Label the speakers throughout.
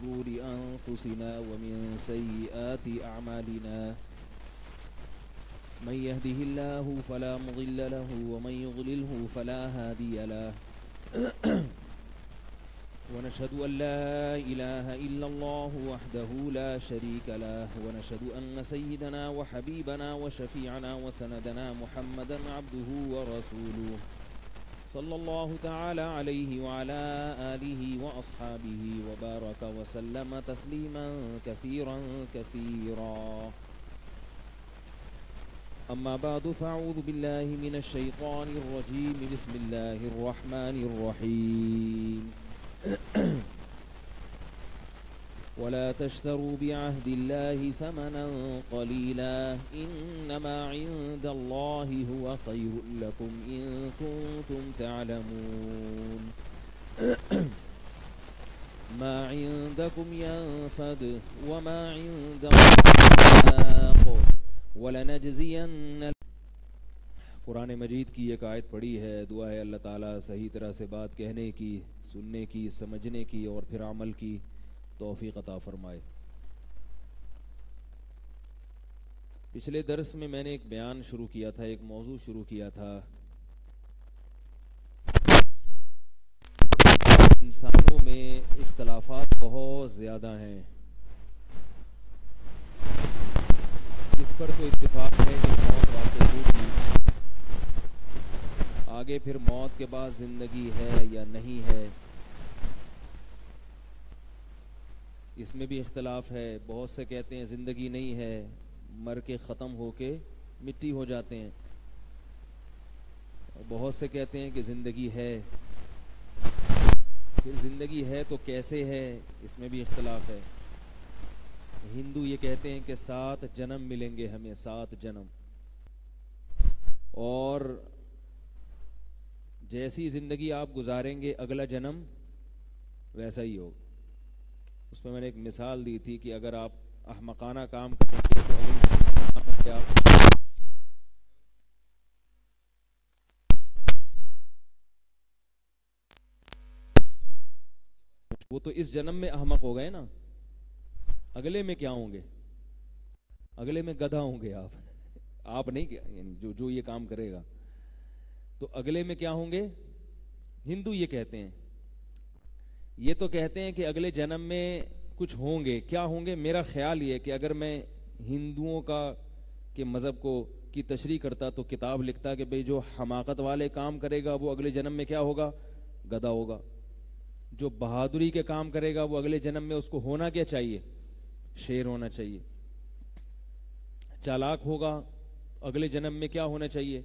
Speaker 1: شرور أنفسنا ومن سيئات أعمالنا من يهده الله فلا مضل له ومن يضلله فلا هادي له ونشهد أن لا إله إلا الله وحده لا شريك له ونشهد أن سيدنا وحبيبنا وشفيعنا وسندنا محمدا عبده ورسوله صلى الله تعالى عليه وعلى آله وأصحابه وبارك وسلم تسليما كثيرا كثيرا أما بعد فأعوذ بالله من الشيطان الرجيم بسم الله الرحمن الرحيم ولا تشتروا بعهد الله ثمنا قليلا إنما عند الله هو خير لكم إن كنتم تعلمون ما عندكم ينفد وما عند الله ولنجزين قرآن مجید کی ایک آیت پڑی ہے دعا ہے اللہ تعالیٰ صحیح طرح سے بات کہنے کی سننے کی سمجھنے کی اور پھر عمل کی तोफ़ी अता फ़रमाए पिछले दरस में मैंने एक बयान शुरू किया था एक मौजू शुरू किया था इंसानों में इख्तलाफात बहुत ज़्यादा हैं इस पर तो इतफाक़ है कि मौत वाकई होगी आगे फिर मौत के बाद ज़िंदगी है या नहीं है इसमें भी इख्तलाफ है बहुत से कहते हैं ज़िंदगी नहीं है मर के ख़त्म हो के मिट्टी हो जाते हैं और बहुत से कहते हैं कि ज़िंदगी है फिर ज़िंदगी है तो कैसे है इसमें भी इख्तलाफ है हिंदू ये कहते हैं कि सात जन्म मिलेंगे हमें सात जन्म और जैसी ज़िंदगी आप गुजारेंगे अगला जन्म वैसा ही होगा उसमें मैंने एक मिसाल दी थी कि अगर आप अहमकाना काम करेंगे तो आप वो तो इस जन्म में अहमक हो गए ना अगले में क्या होंगे अगले में गधा होंगे आप आप नहीं यानी जो जो ये काम करेगा तो अगले में क्या होंगे हिंदू ये कहते हैं ये तो कहते हैं कि अगले जन्म में कुछ होंगे क्या होंगे मेरा ख्याल ये कि अगर मैं हिंदुओं का के मज़हब को की तशरी करता तो किताब लिखता कि भाई जो हमाकत वाले काम करेगा वो अगले जन्म में क्या होगा गदा होगा जो बहादुरी के काम करेगा वो अगले जन्म में उसको होना क्या चाहिए शेर होना चाहिए चालाक होगा अगले जन्म में क्या होना चाहिए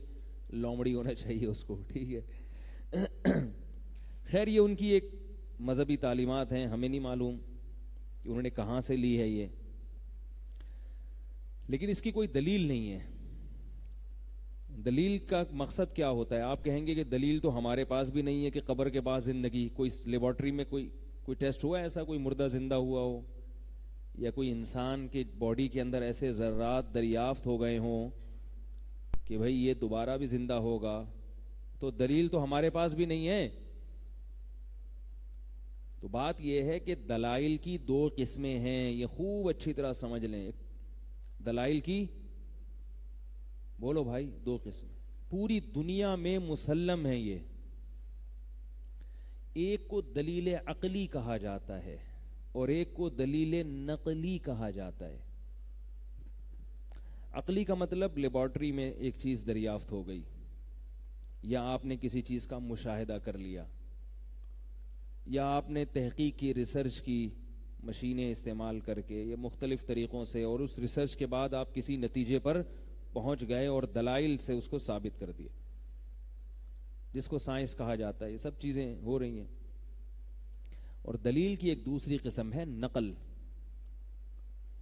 Speaker 1: लोमड़ी होना चाहिए उसको ठीक है खैर ये उनकी एक मज़हबी तालीमत हैं हमें नहीं मालूम कि उन्होंने कहाँ से ली है ये लेकिन इसकी कोई दलील नहीं है दलील का मकसद क्या होता है आप कहेंगे कि दलील तो हमारे पास भी नहीं है कि कब्र के पास ज़िंदगी कोई लेबॉर्ट्री में कोई कोई टेस्ट हुआ ऐसा कोई मुर्दा ज़िंदा हुआ हो या कोई इंसान के बॉडी के अंदर ऐसे ज़र्रात दरियाफ्त हो गए हों कि भाई ये दोबारा भी ज़िंदा होगा तो दलील तो हमारे पास भी नहीं है तो बात यह है कि दलाइल की दो किस्में हैं ये खूब अच्छी तरह समझ लें दलाइल की बोलो भाई दो किस्में पूरी दुनिया में मुसलम है ये एक को दलील अकली कहा जाता है और एक को दलील नकली कहा जाता है अकली का मतलब लेबॉर्ट्री में एक चीज दरियाफ्त हो गई या आपने किसी चीज का मुशाहिदा कर लिया या आपने तहकीक की रिसर्च की मशीनें इस्तेमाल करके या मुख्तलिफ तरीक़ों से और उस रिसर्च के बाद आप किसी नतीजे पर पहुंच गए और दलाइल से उसको साबित कर दिया जिसको साइंस कहा जाता है ये सब चीज़ें हो रही हैं और दलील की एक दूसरी किस्म है नकल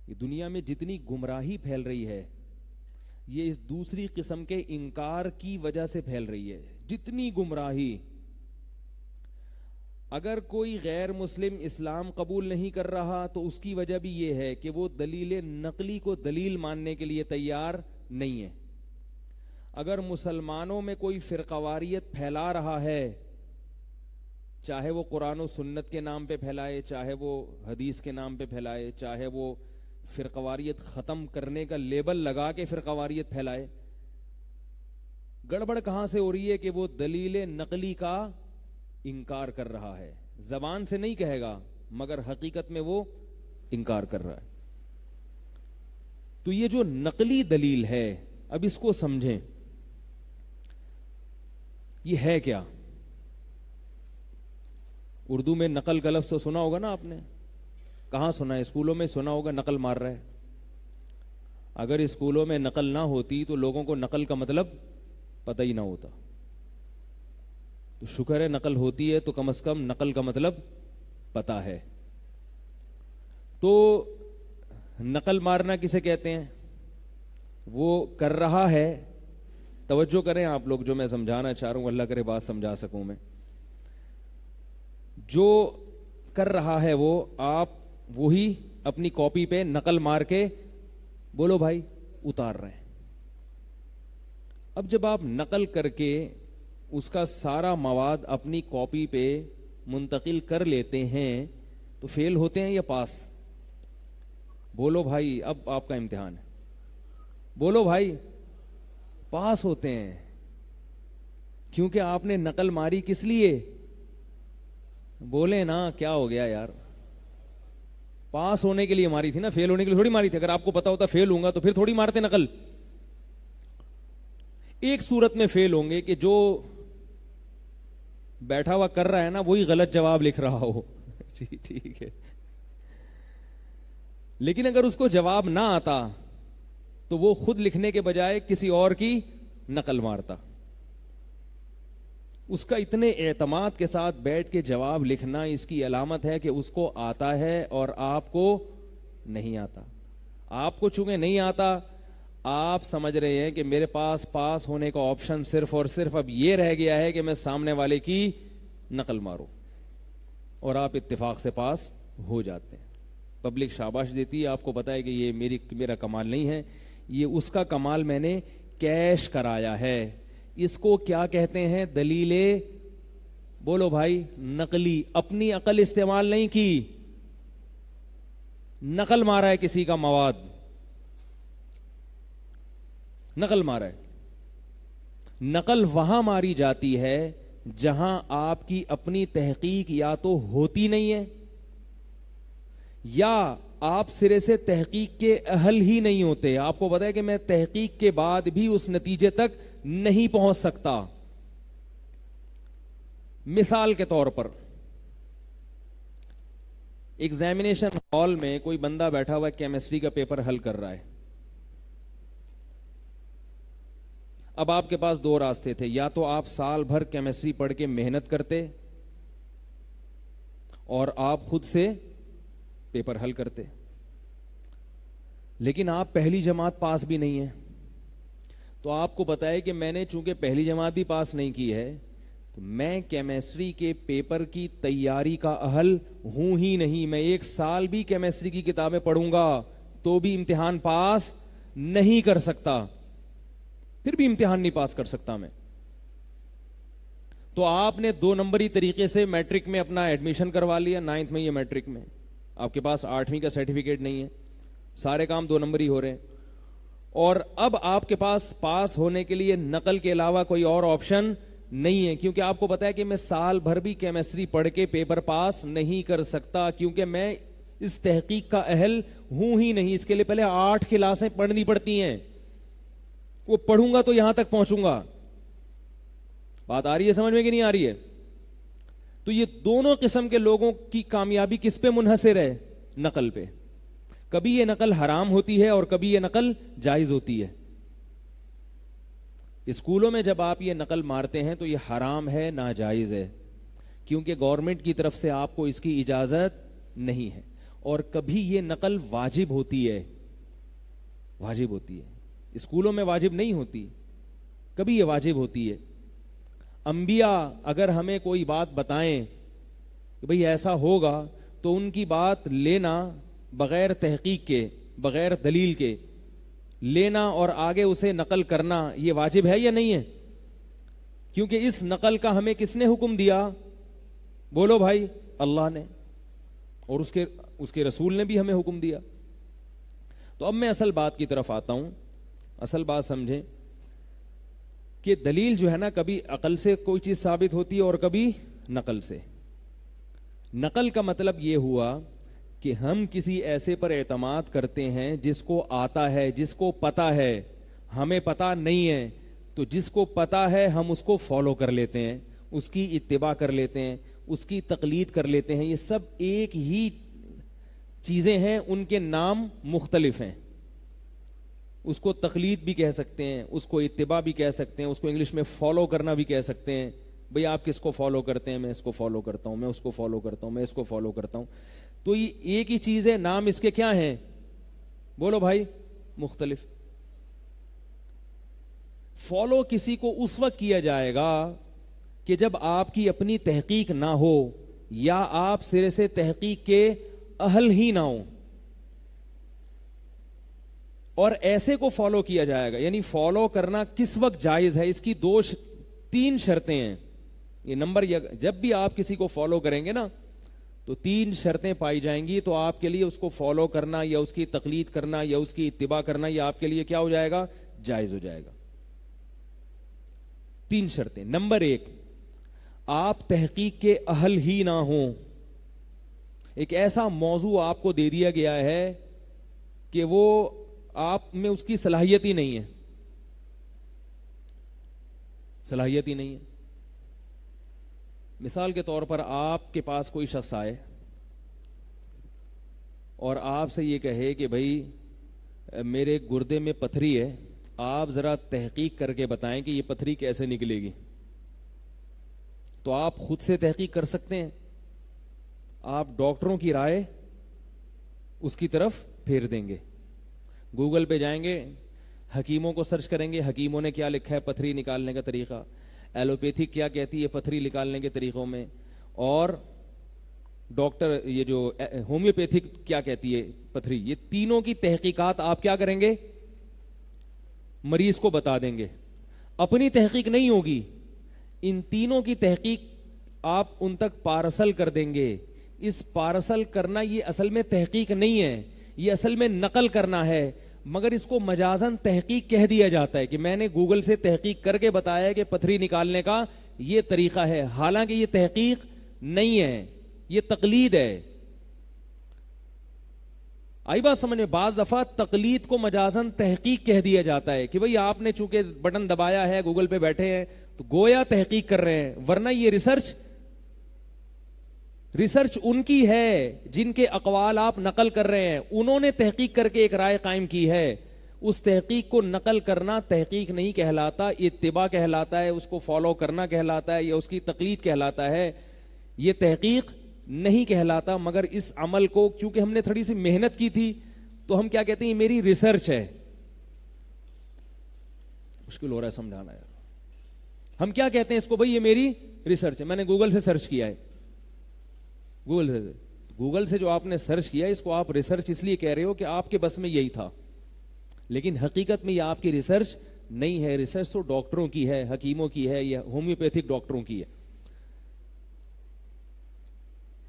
Speaker 1: ये दुनिया में जितनी गुमराही फैल रही है ये इस दूसरी किस्म के इनकार की वजह से फैल रही है जितनी गुमराही अगर कोई गैर मुस्लिम इस्लाम कबूल नहीं कर रहा तो उसकी वजह भी यह है कि वो दलील नकली को दलील मानने के लिए तैयार नहीं है अगर मुसलमानों में कोई फिरकवारियत फैला रहा है चाहे वो कुरान और सुन्नत के नाम पे फैलाए चाहे वो हदीस के नाम पे फैलाए चाहे वो फिरकवारियत ख़त्म करने का लेबल लगा के फिरकवारियत फैलाए गड़बड़ कहाँ से हो रही है कि वो दलील नकली का इनकार कर रहा है जबान से नहीं कहेगा मगर हकीकत में वो इनकार कर रहा है तो ये जो नकली दलील है अब इसको समझें ये है क्या उर्दू में नकल का लफ्ज तो सुना होगा ना आपने कहा सुना है स्कूलों में सुना होगा नकल मार रहा है अगर स्कूलों में नकल ना होती तो लोगों को नकल का मतलब पता ही ना होता तो शुक्र है नकल होती है तो कम से कम नकल का मतलब पता है तो नकल मारना किसे कहते हैं वो कर रहा है तवज्जो करें आप लोग जो मैं समझाना चाह रहा हूं अल्लाह करे बात समझा सकूं मैं जो कर रहा है वो आप वही अपनी कॉपी पे नकल मार के बोलो भाई उतार रहे हैं अब जब आप नकल करके उसका सारा मवाद अपनी कॉपी पे मुंतकिल कर लेते हैं तो फेल होते हैं या पास बोलो भाई अब आपका इम्तिहान है बोलो भाई पास होते हैं क्योंकि आपने नकल मारी किस लिए बोले ना क्या हो गया यार पास होने के लिए मारी थी ना फेल होने के लिए थोड़ी मारी थी अगर आपको पता होता फेल होगा तो फिर थोड़ी मारते नकल एक सूरत में फेल होंगे कि जो बैठा हुआ कर रहा है ना वही गलत जवाब लिख रहा हो जी ठीक है लेकिन अगर उसको जवाब ना आता तो वो खुद लिखने के बजाय किसी और की नकल मारता उसका इतने एतमाद के साथ बैठ के जवाब लिखना इसकी अलामत है कि उसको आता है और आपको नहीं आता आपको चूंकि नहीं आता आप समझ रहे हैं कि मेरे पास पास होने का ऑप्शन सिर्फ और सिर्फ अब यह रह गया है कि मैं सामने वाले की नकल मारूं और आप इत्तेफाक से पास हो जाते हैं पब्लिक शाबाश देती है आपको पता है कि ये मेरी मेरा कमाल नहीं है ये उसका कमाल मैंने कैश कराया है इसको क्या कहते हैं दलीले बोलो भाई नकली अपनी अकल इस्तेमाल नहीं की नकल मारा है किसी का मवाद नकल मारा है नकल वहां मारी जाती है जहां आपकी अपनी तहकीक या तो होती नहीं है या आप सिरे से तहकीक के अहल ही नहीं होते आपको पता है कि मैं तहकीक के बाद भी उस नतीजे तक नहीं पहुंच सकता मिसाल के तौर पर एग्जामिनेशन हॉल में कोई बंदा बैठा हुआ केमिस्ट्री का पेपर हल कर रहा है अब आपके पास दो रास्ते थे या तो आप साल भर केमिस्ट्री पढ़ के मेहनत करते और आप खुद से पेपर हल करते लेकिन आप पहली जमात पास भी नहीं है तो आपको बताया कि मैंने चूंकि पहली जमात भी पास नहीं की है तो मैं केमिस्ट्री के पेपर की तैयारी का अहल हूं ही नहीं मैं एक साल भी केमिस्ट्री की किताबें पढ़ूंगा तो भी इम्तिहान पास नहीं कर सकता फिर भी इम्तिहान नहीं पास कर सकता मैं तो आपने दो नंबरी तरीके से मैट्रिक में अपना एडमिशन करवा लिया नाइन्थ में या मैट्रिक में आपके पास आठवीं का सर्टिफिकेट नहीं है सारे काम दो नंबर ही हो रहे हैं और अब आपके पास पास होने के लिए नकल के अलावा कोई और ऑप्शन नहीं है क्योंकि आपको पता है कि मैं साल भर भी केमिस्ट्री पढ़ के पेपर पास नहीं कर सकता क्योंकि मैं इस तहकीक का अहल हूं ही नहीं इसके लिए पहले आठ क्लासें पढ़नी पड़ती हैं वो पढ़ूंगा तो यहां तक पहुंचूंगा बात आ रही है समझ में कि नहीं आ रही है तो ये दोनों किस्म के लोगों की कामयाबी किस पे मुनहसर है नकल पे कभी ये नकल हराम होती है और कभी ये नकल जायज होती है स्कूलों में जब आप ये नकल मारते हैं तो ये हराम है नाजायज है क्योंकि गवर्नमेंट की तरफ से आपको इसकी इजाजत नहीं है और कभी ये नकल वाजिब होती है वाजिब होती है स्कूलों में वाजिब नहीं होती कभी ये वाजिब होती है अंबिया अगर हमें कोई बात बताएं कि भाई ऐसा होगा तो उनकी बात लेना बगैर तहकीक के बगैर दलील के लेना और आगे उसे नकल करना ये वाजिब है या नहीं है क्योंकि इस नकल का हमें किसने हुक्म दिया बोलो भाई अल्लाह ने और उसके उसके रसूल ने भी हमें हुक्म दिया तो अब मैं असल बात की तरफ आता हूं असल बात समझें कि दलील जो है ना कभी अकल से कोई चीज़ साबित होती है और कभी नकल से नकल का मतलब ये हुआ कि हम किसी ऐसे पर एतमाद करते हैं जिसको आता है जिसको पता है हमें पता नहीं है तो जिसको पता है हम उसको फॉलो कर लेते हैं उसकी इतबा कर लेते हैं उसकी तकलीद कर लेते हैं ये सब एक ही चीज़ें हैं उनके नाम मुख्तलिफ हैं उसको तकलीद भी कह सकते हैं उसको इतबा भी कह सकते हैं उसको इंग्लिश में फॉलो करना भी कह सकते हैं भाई आप किसको फॉलो करते हैं मैं इसको फॉलो करता हूं मैं उसको फॉलो करता हूं मैं इसको फॉलो करता हूं तो ये एक ही चीज है नाम इसके क्या हैं बोलो भाई मुख्तलिफ फॉलो किसी को उस वक्त किया जाएगा कि जब आपकी अपनी तहकीक ना हो या आप सिरे से तहकीक के अहल ही ना हो और ऐसे को फॉलो किया जाएगा यानी फॉलो करना किस वक्त जायज है इसकी दो तीन शर्तें हैं ये नंबर जब भी आप किसी को फॉलो करेंगे ना तो तीन शर्तें पाई जाएंगी तो आपके लिए उसको फॉलो करना या उसकी तकलीद करना या उसकी इतबा करना या आपके लिए क्या हो जाएगा जायज हो जाएगा तीन शर्तें नंबर एक आप तहकीक के अहल ही ना हो एक ऐसा मौजू आपको दे दिया गया है कि वो आप में उसकी सलाहियत ही नहीं है सलाहियत ही नहीं है मिसाल के तौर पर आपके पास कोई शख्स आए और आपसे ये कहे कि भाई मेरे गुर्दे में पथरी है आप ज़रा तहकीक करके बताएं कि ये पथरी कैसे निकलेगी तो आप खुद से तहकीक कर सकते हैं आप डॉक्टरों की राय उसकी तरफ फेर देंगे गूगल पे जाएंगे हकीमों को सर्च करेंगे हकीमों ने क्या लिखा है पथरी निकालने का तरीका एलोपैथी क्या कहती है पथरी निकालने के तरीकों में और डॉक्टर ये जो होम्योपैथिक क्या कहती है पथरी ये तीनों की तहकीकात आप क्या करेंगे मरीज को बता देंगे अपनी तहकीक नहीं होगी इन तीनों की तहकीक आप उन तक पार्सल कर देंगे इस पार्सल करना ये असल में तहकीक नहीं है ये असल में नकल करना है मगर इसको मजाजन तहकीक कह दिया जाता है कि मैंने गूगल से तहकीक करके बताया कि पथरी निकालने का ये तरीका है हालांकि ये तहकीक नहीं है ये तकलीद है आई बात समझ में बाज दफा तकलीद को मजाजन तहकीक कह दिया जाता है कि भाई आपने चूंकि बटन दबाया है गूगल पे बैठे हैं तो गोया तहकीक कर रहे हैं वरना ये रिसर्च रिसर्च उनकी है जिनके अकवाल आप नकल कर रहे हैं उन्होंने तहकीक करके एक राय कायम की है उस तहकीक को नकल करना तहकीक नहीं कहलाता इतबा कहलाता है उसको फॉलो करना कहलाता है या उसकी तकलीद कहलाता है ये तहकीक नहीं कहलाता मगर इस अमल को क्योंकि हमने थोड़ी सी मेहनत की थी तो हम क्या कहते हैं मेरी रिसर्च है मुश्किल हो रहा है समझाना यार हम क्या कहते हैं इसको भाई ये मेरी रिसर्च है मैंने गूगल से सर्च किया है गूगल से गूगल से जो आपने सर्च किया इसको आप रिसर्च इसलिए कह रहे हो कि आपके बस में यही था लेकिन हकीकत में यह आपकी रिसर्च नहीं है रिसर्च तो डॉक्टरों की है हकीमों की है या होम्योपैथिक डॉक्टरों की है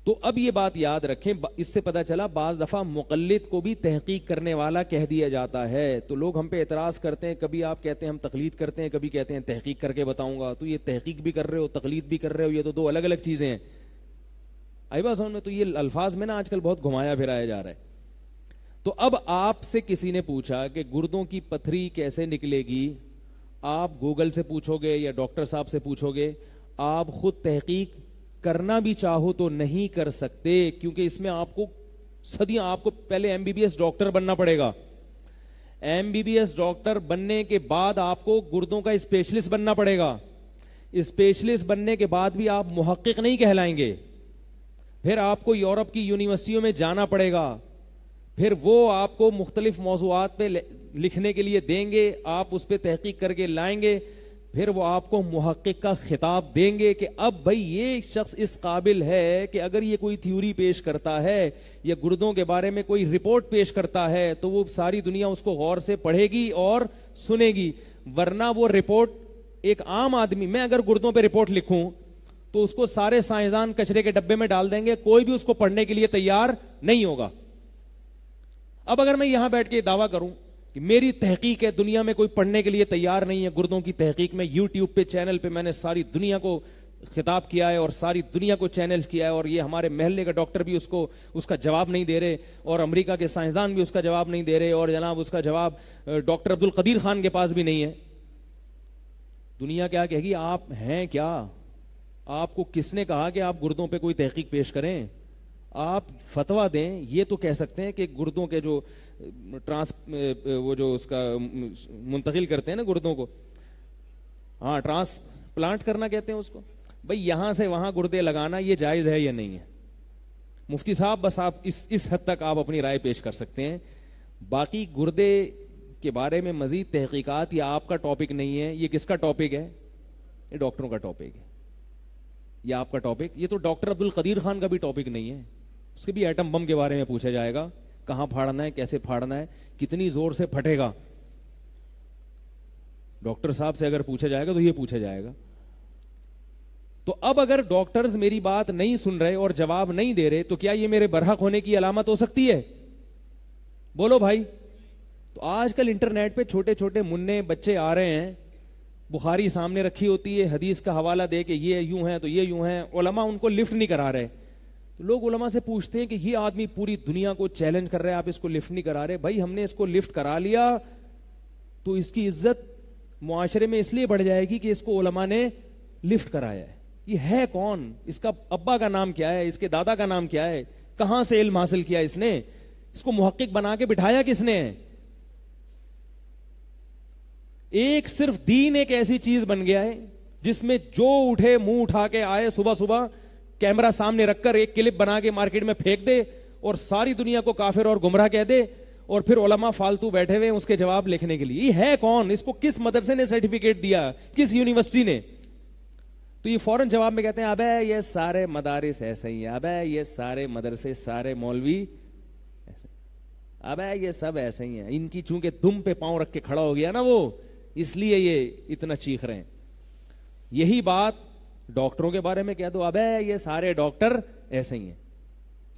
Speaker 1: तो अब ये बात याद रखें इससे पता चला बाज दफा मुकलित को भी तहकीक करने वाला कह दिया जाता है तो लोग हम पे एतराज करते हैं कभी आप कहते हैं हम तकलीद करते हैं कभी कहते हैं तहकीक करके बताऊंगा तो ये तहकीक भी कर रहे हो तकलीद भी कर रहे हो ये तो दो अलग अलग चीजें हैं आईबा समझ में तो ये अल्फाज में ना आजकल बहुत घुमाया फिराया जा रहा है तो अब आपसे किसी ने पूछा कि गुर्दों की पथरी कैसे निकलेगी आप गूगल से पूछोगे या डॉक्टर साहब से पूछोगे आप खुद तहकीक करना भी चाहो तो नहीं कर सकते क्योंकि इसमें आपको सदियां आपको पहले एमबीबीएस डॉक्टर बनना पड़ेगा एमबीबीएस डॉक्टर बनने के बाद आपको गुर्दों का स्पेशलिस्ट बनना पड़ेगा स्पेशलिस्ट बनने के बाद भी आप मुहक्क नहीं कहलाएंगे फिर आपको यूरोप की यूनिवर्सिटियों में जाना पड़ेगा फिर वो आपको मुख्तलिफ मौजूद पे लिखने के लिए देंगे आप उस पर तहकीक करके लाएंगे फिर वो आपको महक्क का खिताब देंगे कि अब भाई ये शख्स इस काबिल है कि अगर ये कोई थ्योरी पेश करता है या गुर्दों के बारे में कोई रिपोर्ट पेश करता है तो वो सारी दुनिया उसको गौर से पढ़ेगी और सुनेगी वरना वो रिपोर्ट एक आम आदमी मैं अगर गुर्दों पे रिपोर्ट लिखूं तो उसको सारे साइंसदान कचरे के डब्बे में डाल देंगे कोई भी उसको पढ़ने के लिए तैयार नहीं होगा अब अगर मैं यहां बैठ के दावा करूं कि मेरी तहकीक है दुनिया में कोई पढ़ने के लिए तैयार नहीं है गुर्दों की तहकीक में यूट्यूब पे चैनल पे मैंने सारी दुनिया को खिताब किया है और सारी दुनिया को चैनल किया है और ये हमारे महल्ले का डॉक्टर भी उसको उसका जवाब नहीं दे रहे और अमेरिका के साइंसदान भी उसका जवाब नहीं दे रहे और जनाब उसका जवाब डॉक्टर अब्दुल कदीर खान के पास भी नहीं है दुनिया क्या कहेगी आप हैं क्या आपको किसने कहा कि आप गुर्दों पे कोई तहकीक पेश करें आप फतवा दें ये तो कह सकते हैं कि गुर्दों के जो ट्रांस वो जो उसका मुंतकिल करते हैं ना गुर्दों को हाँ ट्रांस प्लांट करना कहते हैं उसको भाई यहां से वहां गुर्दे लगाना ये जायज़ है या नहीं है मुफ्ती साहब बस आप इस इस हद तक आप अपनी राय पेश कर सकते हैं बाकी गुर्दे के बारे में मजीद तहकीकत यह आपका टॉपिक नहीं है ये किसका टॉपिक है ये डॉक्टरों का टॉपिक है ये आपका टॉपिक ये तो डॉक्टर अब्दुल कदीर खान का भी टॉपिक नहीं है उसके भी एटम बम के बारे में पूछा जाएगा कहाँ फाड़ना है कैसे फाड़ना है कितनी जोर से फटेगा डॉक्टर साहब से अगर पूछा जाएगा तो ये पूछा जाएगा तो अब अगर डॉक्टर्स मेरी बात नहीं सुन रहे और जवाब नहीं दे रहे तो क्या ये मेरे बरहक होने की अलामत हो सकती है बोलो भाई तो आजकल इंटरनेट पे छोटे छोटे मुन्ने बच्चे आ रहे हैं बुखारी सामने रखी होती है हदीस का हवाला दे के ये यूं है तो ये यूं है ओलमा उनको लिफ्ट नहीं करा रहे तो लोग उलमा से पूछते हैं कि ये आदमी पूरी दुनिया को चैलेंज कर रहे हैं आप इसको लिफ्ट नहीं करा रहे भाई हमने इसको लिफ्ट करा लिया तो इसकी इज्जत मुआरे में इसलिए बढ़ जाएगी कि इसको ओलमा ने लिफ्ट कराया है ये है कौन इसका अब्बा का नाम क्या है इसके दादा का नाम क्या है कहां से इल्म हासिल किया इसने इसको मुहक्क बना के बिठाया किसने है एक सिर्फ दीन एक ऐसी चीज बन गया है जिसमें जो उठे मुंह उठा के आए सुबह सुबह कैमरा सामने रखकर एक क्लिप बना के मार्केट में फेंक दे और सारी दुनिया को काफिर और गुमराह कह दे और फिर ओलमा फालतू बैठे हुए उसके जवाब लिखने के लिए है कौन इसको किस मदरसे ने सर्टिफिकेट दिया किस यूनिवर्सिटी ने तो ये फौरन जवाब में कहते हैं अबे ये सारे मदारिस ऐसे ही अबे ये सारे मदरसे सारे मौलवी अबे ये सब ऐसे ही हैं इनकी चूंकि दुम पे पांव रख के खड़ा हो गया ना वो इसलिए ये इतना चीख रहे हैं यही बात डॉक्टरों के बारे में कह दो अब ये सारे डॉक्टर ऐसे ही हैं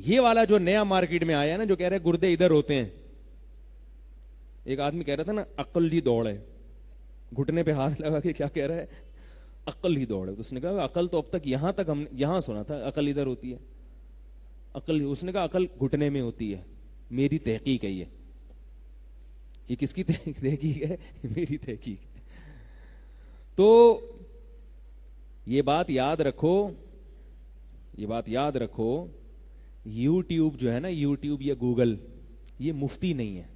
Speaker 1: ये वाला जो नया मार्केट में आया ना जो कह रहे गुर्दे इधर होते हैं एक आदमी कह रहा था ना अक्ल ही दौड़े घुटने पे हाथ लगा के क्या कह रहा है अक्ल ही दौड़ है तो उसने कहा अकल तो अब तक यहां तक हम यहां सुना था अकल इधर होती है अकल उसने कहा अकल घुटने में होती है मेरी तहकीक है ये ये किसकी तहकीक है मेरी तहकीक तो ये बात याद रखो ये बात याद रखो यूट्यूब जो है ना यूट्यूब या गूगल ये मुफ्ती नहीं है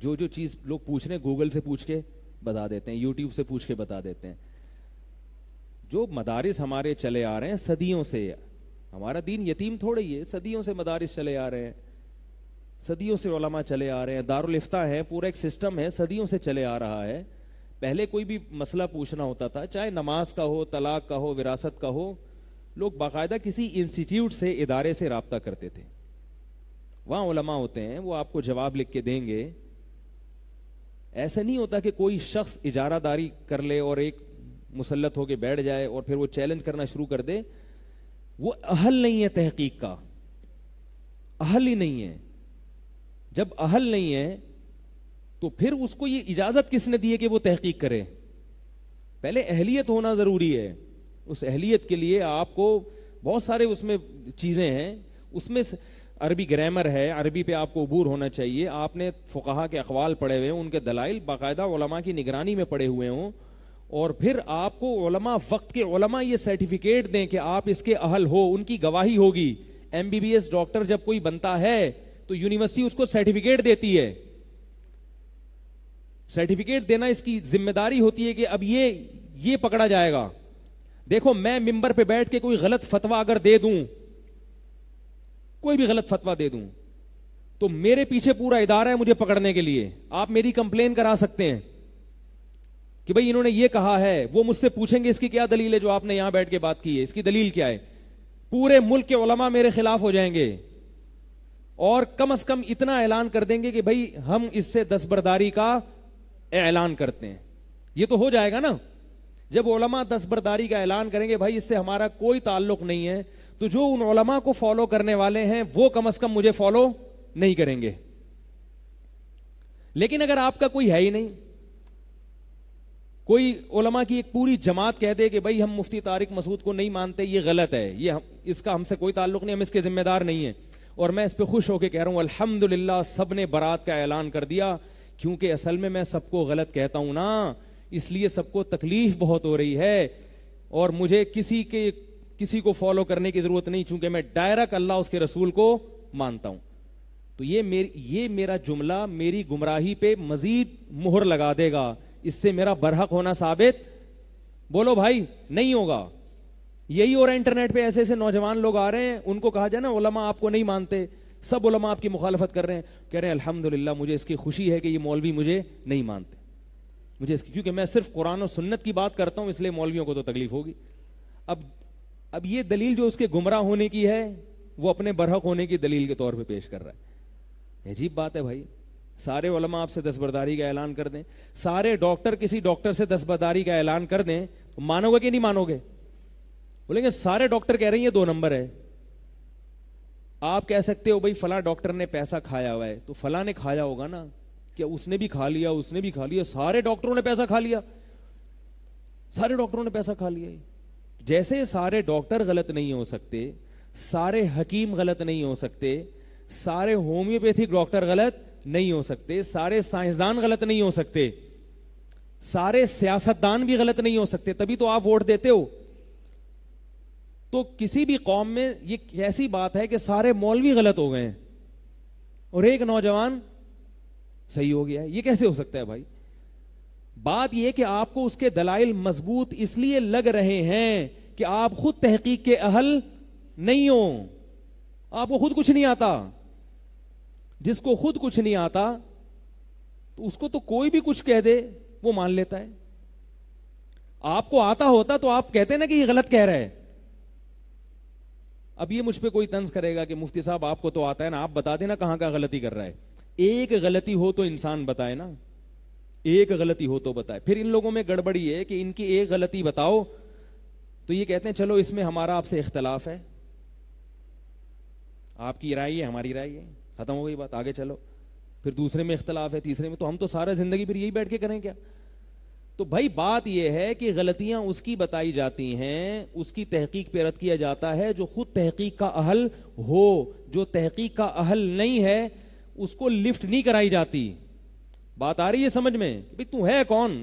Speaker 1: जो जो चीज़ लोग पूछ रहे हैं गूगल से पूछ के बता देते हैं यूट्यूब से पूछ के बता देते हैं जो मदारिस हमारे चले आ रहे हैं सदियों से हमारा दीन यतीम थोड़ा ही है सदियों से मदारिस चले आ रहे हैं सदियों से ओलमा चले आ रहे हैं दारुलफ्ता है पूरा एक सिस्टम है सदियों से चले आ रहा है पहले कोई भी मसला पूछना होता था चाहे नमाज का हो तलाक का हो विरासत का हो लोग बाकायदा किसी इंस्टीट्यूट से इदारे से रबता करते थे वहाँ ओलमा होते हैं वो आपको जवाब लिख के देंगे ऐसा नहीं होता कि कोई शख्स इजारादारी कर ले और एक मुसलत होके बैठ जाए और फिर वो चैलेंज करना शुरू कर दे वो अहल नहीं है तहकीक का अहल ही नहीं है जब अहल नहीं है तो फिर उसको ये इजाजत किसने दी है कि वो तहकीक करे पहले अहलियत होना जरूरी है उस अहलियत के लिए आपको बहुत सारे उसमें चीजें हैं उसमें अरबी ग्रामर है अरबी पे आपको अबूर होना चाहिए आपने फ़ुकाहा के अखबाल पढ़े हुए हैं उनके दलाइल बाकायदा ओलमा की निगरानी में पड़े हुए हों और फिर आपको ओलमा वक्त के ओलमा ये सर्टिफिकेट दें कि आप इसके अहल हो उनकी गवाही होगी एमबीबीएस डॉक्टर जब कोई बनता है तो यूनिवर्सिटी उसको सर्टिफिकेट देती है सर्टिफिकेट देना इसकी जिम्मेदारी होती है कि अब ये ये पकड़ा जाएगा देखो मैं मिंबर पे बैठ के कोई गलत फतवा अगर दे दूं कोई भी गलत फतवा दे दूं तो मेरे पीछे पूरा इदारा है मुझे पकड़ने के लिए आप मेरी कंप्लेन करा सकते हैं कि भाई इन्होंने ये कहा है वो मुझसे पूछेंगे इसकी क्या दलील है जो आपने यहां बैठ के बात की है इसकी दलील क्या है पूरे मुल्क के ओलमा मेरे खिलाफ हो जाएंगे और कम से कम इतना ऐलान कर देंगे कि भाई हम इससे दसबरदारी का ऐलान करते हैं ये तो हो जाएगा ना जब ओलमा दसबरदारी का ऐलान करेंगे भाई इससे हमारा कोई ताल्लुक नहीं है तो जो उन ओलमा को फॉलो करने वाले हैं वो कम अज कम मुझे फॉलो नहीं करेंगे लेकिन अगर आपका कोई है ही नहीं कोई ओलमा की एक पूरी जमात कह दे कि भाई हम मुफ्ती तारिक मसूद को नहीं मानते ये गलत है ये हम, इसका हमसे कोई ताल्लुक नहीं हम इसके जिम्मेदार नहीं है और मैं इस पर खुश होकर कह रहा हूँ अल्हम्दुलिल्लाह सब ने बारात का ऐलान कर दिया क्योंकि असल में मैं सबको गलत कहता हूँ ना इसलिए सबको तकलीफ बहुत हो रही है और मुझे किसी के किसी को फॉलो करने की जरूरत नहीं चूंकि मैं डायरेक्ट अल्लाह उसके रसूल को मानता हूं तो ये मेर, ये मेरा जुमला मेरी गुमराही पे मजीद मुहर लगा देगा इससे मेरा बरहक होना साबित बोलो भाई नहीं होगा यही हो रहा है इंटरनेट पे ऐसे ऐसे नौजवान लोग आ रहे हैं उनको कहा जाए ना ओलमा आपको नहीं मानते सब ओलमा आपकी मुखालफत कर रहे हैं कह रहे हैं अल्हम्दुलिल्लाह मुझे इसकी खुशी है कि ये मौलवी मुझे नहीं मानते मुझे इसकी क्योंकि मैं सिर्फ कुरान और सुन्नत की बात करता हूं इसलिए मौलवियों को तो तकलीफ होगी अब अब ये दलील जो उसके गुमराह होने की है वो अपने बरहक होने की दलील के तौर पर पेश कर रहा है अजीब बात है भाई सारे ओलमा आपसे दस्तबरदारी का ऐलान कर दें सारे डॉक्टर किसी डॉक्टर से दस्तबरदारी का ऐलान कर दें तो मानोगे कि नहीं मानोगे बोलेंगे सारे डॉक्टर कह रहे हैं ये दो नंबर है आप कह सकते हो भाई फला डॉक्टर ने पैसा खाया हुआ है तो फला ने खाया होगा ना क्या उसने भी खा लिया उसने भी खा लिया सारे डॉक्टरों ने पैसा खा लिया सारे डॉक्टरों ने पैसा खा लिया जैसे सारे डॉक्टर गलत नहीं हो सकते सारे हकीम गलत नहीं हो सकते सारे होम्योपैथिक डॉक्टर गलत नहीं हो सकते सारे साइंसदान गलत नहीं हो सकते सारे सियासतदान भी गलत नहीं हो सकते तभी तो आप वोट देते हो तो किसी भी कौम में ये ऐसी बात है कि सारे मौलवी गलत हो गए हैं और एक नौजवान सही हो गया है ये कैसे हो सकता है भाई बात यह कि आपको उसके दलाइल मजबूत इसलिए लग रहे हैं कि आप खुद तहकीक के अहल नहीं हो आपको खुद कुछ नहीं आता जिसको खुद कुछ नहीं आता तो उसको तो कोई भी कुछ कह दे वो मान लेता है आपको आता होता तो आप कहते ना कि ये गलत कह रहा है अब ये मुझ पर कोई तंज करेगा कि मुफ्ती साहब आपको तो आता है ना आप बता देना कहां का गलती कर रहा है एक गलती हो तो इंसान बताए ना एक गलती हो तो बताए फिर इन लोगों में गड़बड़ी है कि इनकी एक गलती बताओ तो ये कहते हैं चलो इसमें हमारा आपसे इख्तलाफ है आपकी राय है हमारी राय है खत्म हो गई बात आगे चलो फिर दूसरे में इख्तलाफ है तीसरे में तो हम तो सारा जिंदगी फिर यही बैठ के करें क्या तो भाई बात यह है कि गलतियां उसकी बताई जाती हैं उसकी तहकीक पे रद्द किया जाता है जो खुद तहकीक का अहल हो जो तहकीक का अहल नहीं है उसको लिफ्ट नहीं कराई जाती बात आ रही है समझ में भाई तू है कौन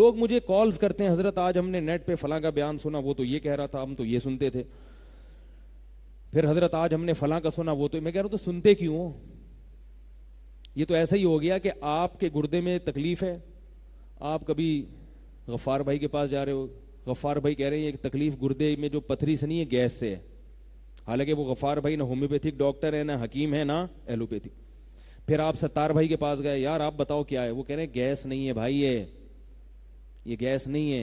Speaker 1: लोग मुझे कॉल्स करते हैं हजरत आज हमने नेट पे फला का बयान सुना वो तो ये कह रहा था हम तो ये सुनते थे फिर हजरत आज हमने फला का सुना वो तो मैं कह रहा हूं तो सुनते क्यों ये तो ऐसा ही हो गया कि आपके गुर्दे में तकलीफ है आप कभी गफ़ार भाई के पास जा रहे हो गफ़ार भाई कह रहे हैं एक तकलीफ़ गुर्दे में जो पथरी से नहीं है गैस से है हालांकि वो गफ़ार भाई ना होम्योपैथिक डॉक्टर है ना हकीम है ना एलोपैथिक फिर आप सत्तार भाई के पास गए यार आप बताओ क्या है वो कह रहे हैं गैस नहीं है भाई ये ये गैस नहीं है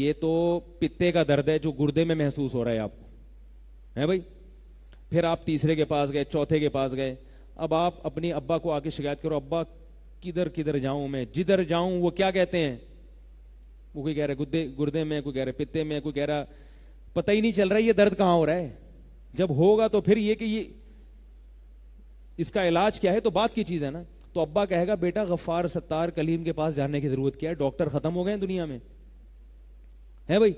Speaker 1: ये तो पित्ते का दर्द है जो गुर्दे में महसूस हो रहा है आपको है भाई फिर आप तीसरे के पास गए चौथे के पास गए अब आप अपनी अब्बा को आके शिकायत करो अब्बा किधर किधर जाऊं मैं जिधर जाऊं वो क्या कहते हैं वो कोई कह रहा गुद्दे गुर्दे में कोई कह रहा पिते पित्ते में कोई कह रहा पता ही नहीं चल रहा है ये दर्द कहां हो रहा है जब होगा तो फिर ये कि ये इसका इलाज क्या है तो बात की चीज है ना तो अब्बा कहेगा बेटा गफ्फार सत्तार कलीम के पास जाने की जरूरत क्या है डॉक्टर खत्म हो गए दुनिया में है भाई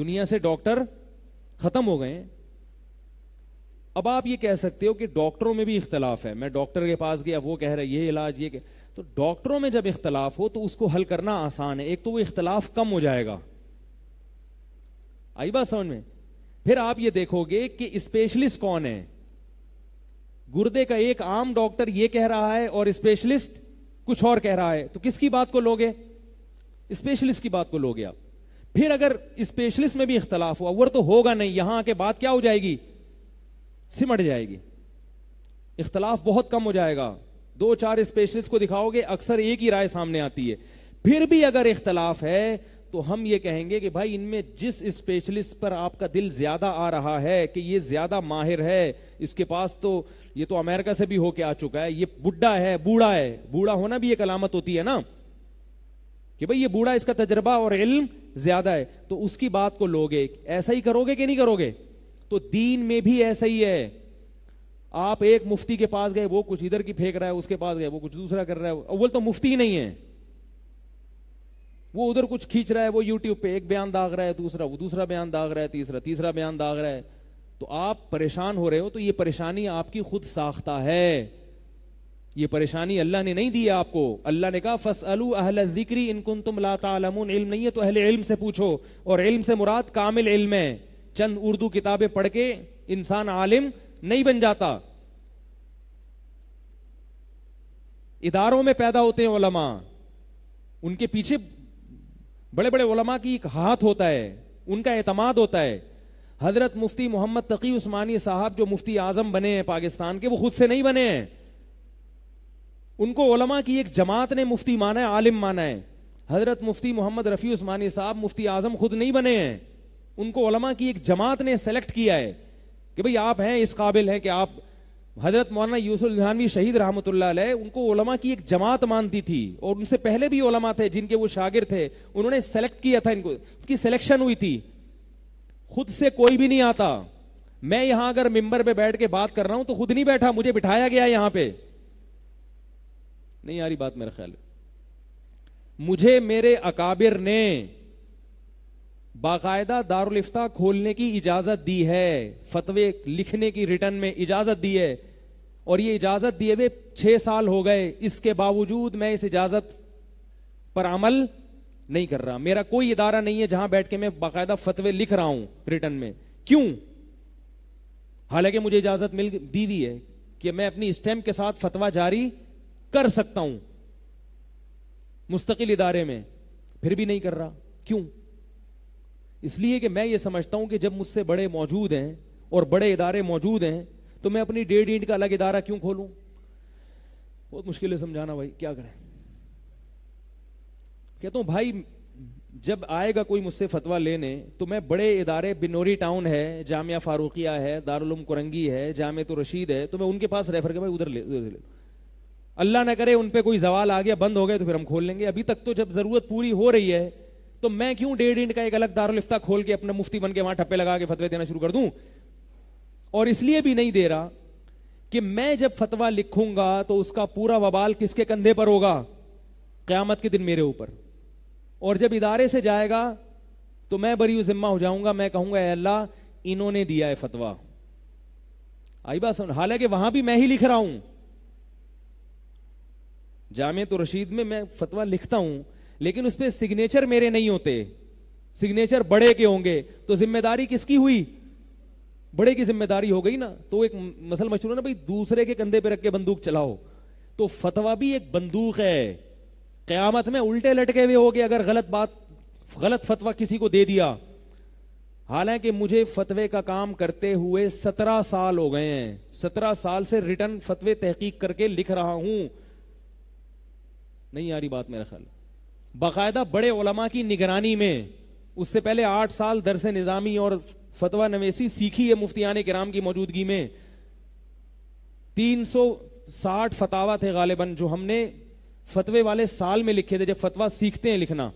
Speaker 1: दुनिया से डॉक्टर खत्म हो गए हैं अब आप ये कह सकते हो कि डॉक्टरों में भी इख्तलाफ है मैं डॉक्टर के पास गया वो कह रहा है ये इलाज ये तो डॉक्टरों में जब इख्तलाफ हो तो उसको हल करना आसान है एक तो वो इख्तलाफ कम हो जाएगा आई बात समझ में फिर आप ये देखोगे कि स्पेशलिस्ट कौन है गुर्दे का एक आम डॉक्टर ये कह रहा है और स्पेशलिस्ट कुछ और कह रहा है तो किसकी बात को लोगे स्पेशलिस्ट की बात को लोगे आप फिर अगर स्पेशलिस्ट में भी इख्तलाफ हुआ वो तो होगा नहीं यहां आके बात क्या हो जाएगी सिमट जाएगी इख्तलाफ बहुत कम हो जाएगा दो चार स्पेशलिस्ट को दिखाओगे अक्सर एक ही राय सामने आती है फिर भी अगर इख्तलाफ है तो हम ये कहेंगे कि भाई इनमें जिस स्पेशलिस्ट पर आपका दिल ज्यादा आ रहा है कि ये ज्यादा माहिर है इसके पास तो ये तो अमेरिका से भी होके आ चुका है ये बुढ़ा है बूढ़ा है बूढ़ा होना भी एक अलामत होती है ना कि भाई ये बूढ़ा इसका तजर्बा और इल्म ज्यादा है तो उसकी बात को लोगे ऐसा ही करोगे कि नहीं करोगे तो दीन में भी ऐसा ही है आप एक मुफ्ती के पास गए वो कुछ इधर की फेंक रहा है उसके पास गए वो कुछ दूसरा कर रहा है वो तो मुफ्ती ही नहीं है वो उधर कुछ खींच रहा है वो यूट्यूब पे एक बयान दाग रहा है दूसरा वो दूसरा बयान दाग रहा है तीसरा तीसरा बयान दाग रहा है तो आप परेशान हो रहे हो तो ये परेशानी आपकी खुद साख्ता है ये परेशानी अल्लाह ने नहीं दी आपको अल्लाह ने कहा फस अलू अहल जिक्री इनकुन तुम ला नहीं है तो अहल इल्म से पूछो और इल्म से मुराद कामिल इल्म है चंद उर्दू किताबें पढ़ के इंसान आलिम नहीं बन जाता इदारों में पैदा होते हैं ओलमा उनके पीछे बड़े बड़े ओलमा की एक हाथ होता है उनका एतमाद होता है हजरत मुफ्ती मोहम्मद तकी उस्मानी साहब जो मुफ्ती आजम बने हैं पाकिस्तान के वो खुद से नहीं बने हैं उनको ओलमा की एक जमात ने मुफ्ती माना है आलिम माना है हजरत मुफ्ती मोहम्मद रफ़ी उस्मानी साहब मुफ्ती आजम खुद नहीं बने हैं उनको उलमा की एक जमात ने सेलेक्ट किया है कि भाई आप हैं इस काबिल हैं कि आप हजरत मौलाना यूसुलझानवी शहीद रहमत उनको उलमा की एक जमात मानती थी और उनसे पहले भी ओलमा थे जिनके वो शागिर थे उन्होंने सेलेक्ट किया था इनको उनकी सिलेक्शन हुई थी खुद से कोई भी नहीं आता मैं यहां अगर मेंबर पे बैठ के बात कर रहा हूं तो खुद नहीं बैठा मुझे बिठाया गया यहां पे नहीं यारी बात मेरा ख्याल मुझे मेरे अकाबिर ने बाकायदा दारुलफ्ता खोलने की इजाजत दी है फतवे लिखने की रिटर्न में इजाजत दी है और ये इजाजत दिए हुए छह साल हो गए इसके बावजूद मैं इस इजाजत पर अमल नहीं कर रहा मेरा कोई इदारा नहीं है जहां बैठ के मैं बाकायदा फतवे लिख रहा हूं रिटर्न में क्यों हालांकि मुझे इजाजत मिल दी हुई है कि मैं अपनी स्टैम्प के साथ फतवा जारी कर सकता हूं मुस्तकिल इदारे में फिर भी नहीं कर रहा क्यों इसलिए कि मैं ये समझता हूं कि जब मुझसे बड़े मौजूद हैं और बड़े इदारे मौजूद हैं तो मैं अपनी डेढ़ ईंट का अलग इदारा क्यों खोलूं बहुत मुश्किल है समझाना भाई क्या करें कहता हूं भाई जब आएगा कोई मुझसे फतवा लेने तो मैं बड़े इदारे बिनोरी टाउन है जामिया फारूकिया है दारुलम कुरंगी है जामिया तो रशीद है तो मैं उनके पास रेफर कर भाई उधर ले उधर ले अल्लाह ना करे उन पर कोई जवाल आ गया बंद हो गया तो फिर हम खोल लेंगे अभी तक तो जब जरूरत पूरी हो रही है तो मैं क्यों डेढ़ इंट का एक अलग दारुलिफ्ता खोल के अपने मुफ्ती बन के वहां ठप्पे लगा के फतवे देना शुरू कर दू और इसलिए भी नहीं दे रहा कि मैं जब फतवा लिखूंगा तो उसका पूरा बबाल किसके कंधे पर होगा क्यामत के दिन मेरे ऊपर और जब इदारे से जाएगा तो मैं बरी जिम्मा हो जाऊंगा मैं कहूंगा अल्लाह इन्होंने दिया है फतवा आई बात समझ हालांकि वहां भी मैं ही लिख रहा हूं जामे तो रशीद में मैं फतवा लिखता हूं लेकिन उस पर सिग्नेचर मेरे नहीं होते सिग्नेचर बड़े के होंगे तो जिम्मेदारी किसकी हुई बड़े की जिम्मेदारी हो गई ना तो एक मसल मशहूर है ना भाई दूसरे के कंधे पे रख के बंदूक चलाओ तो फतवा भी एक बंदूक है क्यामत में उल्टे लटके हुए हो गए अगर गलत बात गलत फतवा किसी को दे दिया हालांकि मुझे फतवे का काम करते हुए सत्रह साल हो गए हैं सत्रह साल से रिटर्न फतवे तहकीक करके लिख रहा हूं नहीं आ रही बात मेरा ख्याल बाकायदा बड़े ओलमा की निगरानी में उससे पहले आठ साल दरस निज़ामी और फतवा नवेसी सीखी है मुफ्तियान कराम की मौजूदगी में तीन सौ साठ फतावा थे गालिबन जो हमने फतवे वाले साल में लिखे थे जब फतवा सीखते हैं लिखना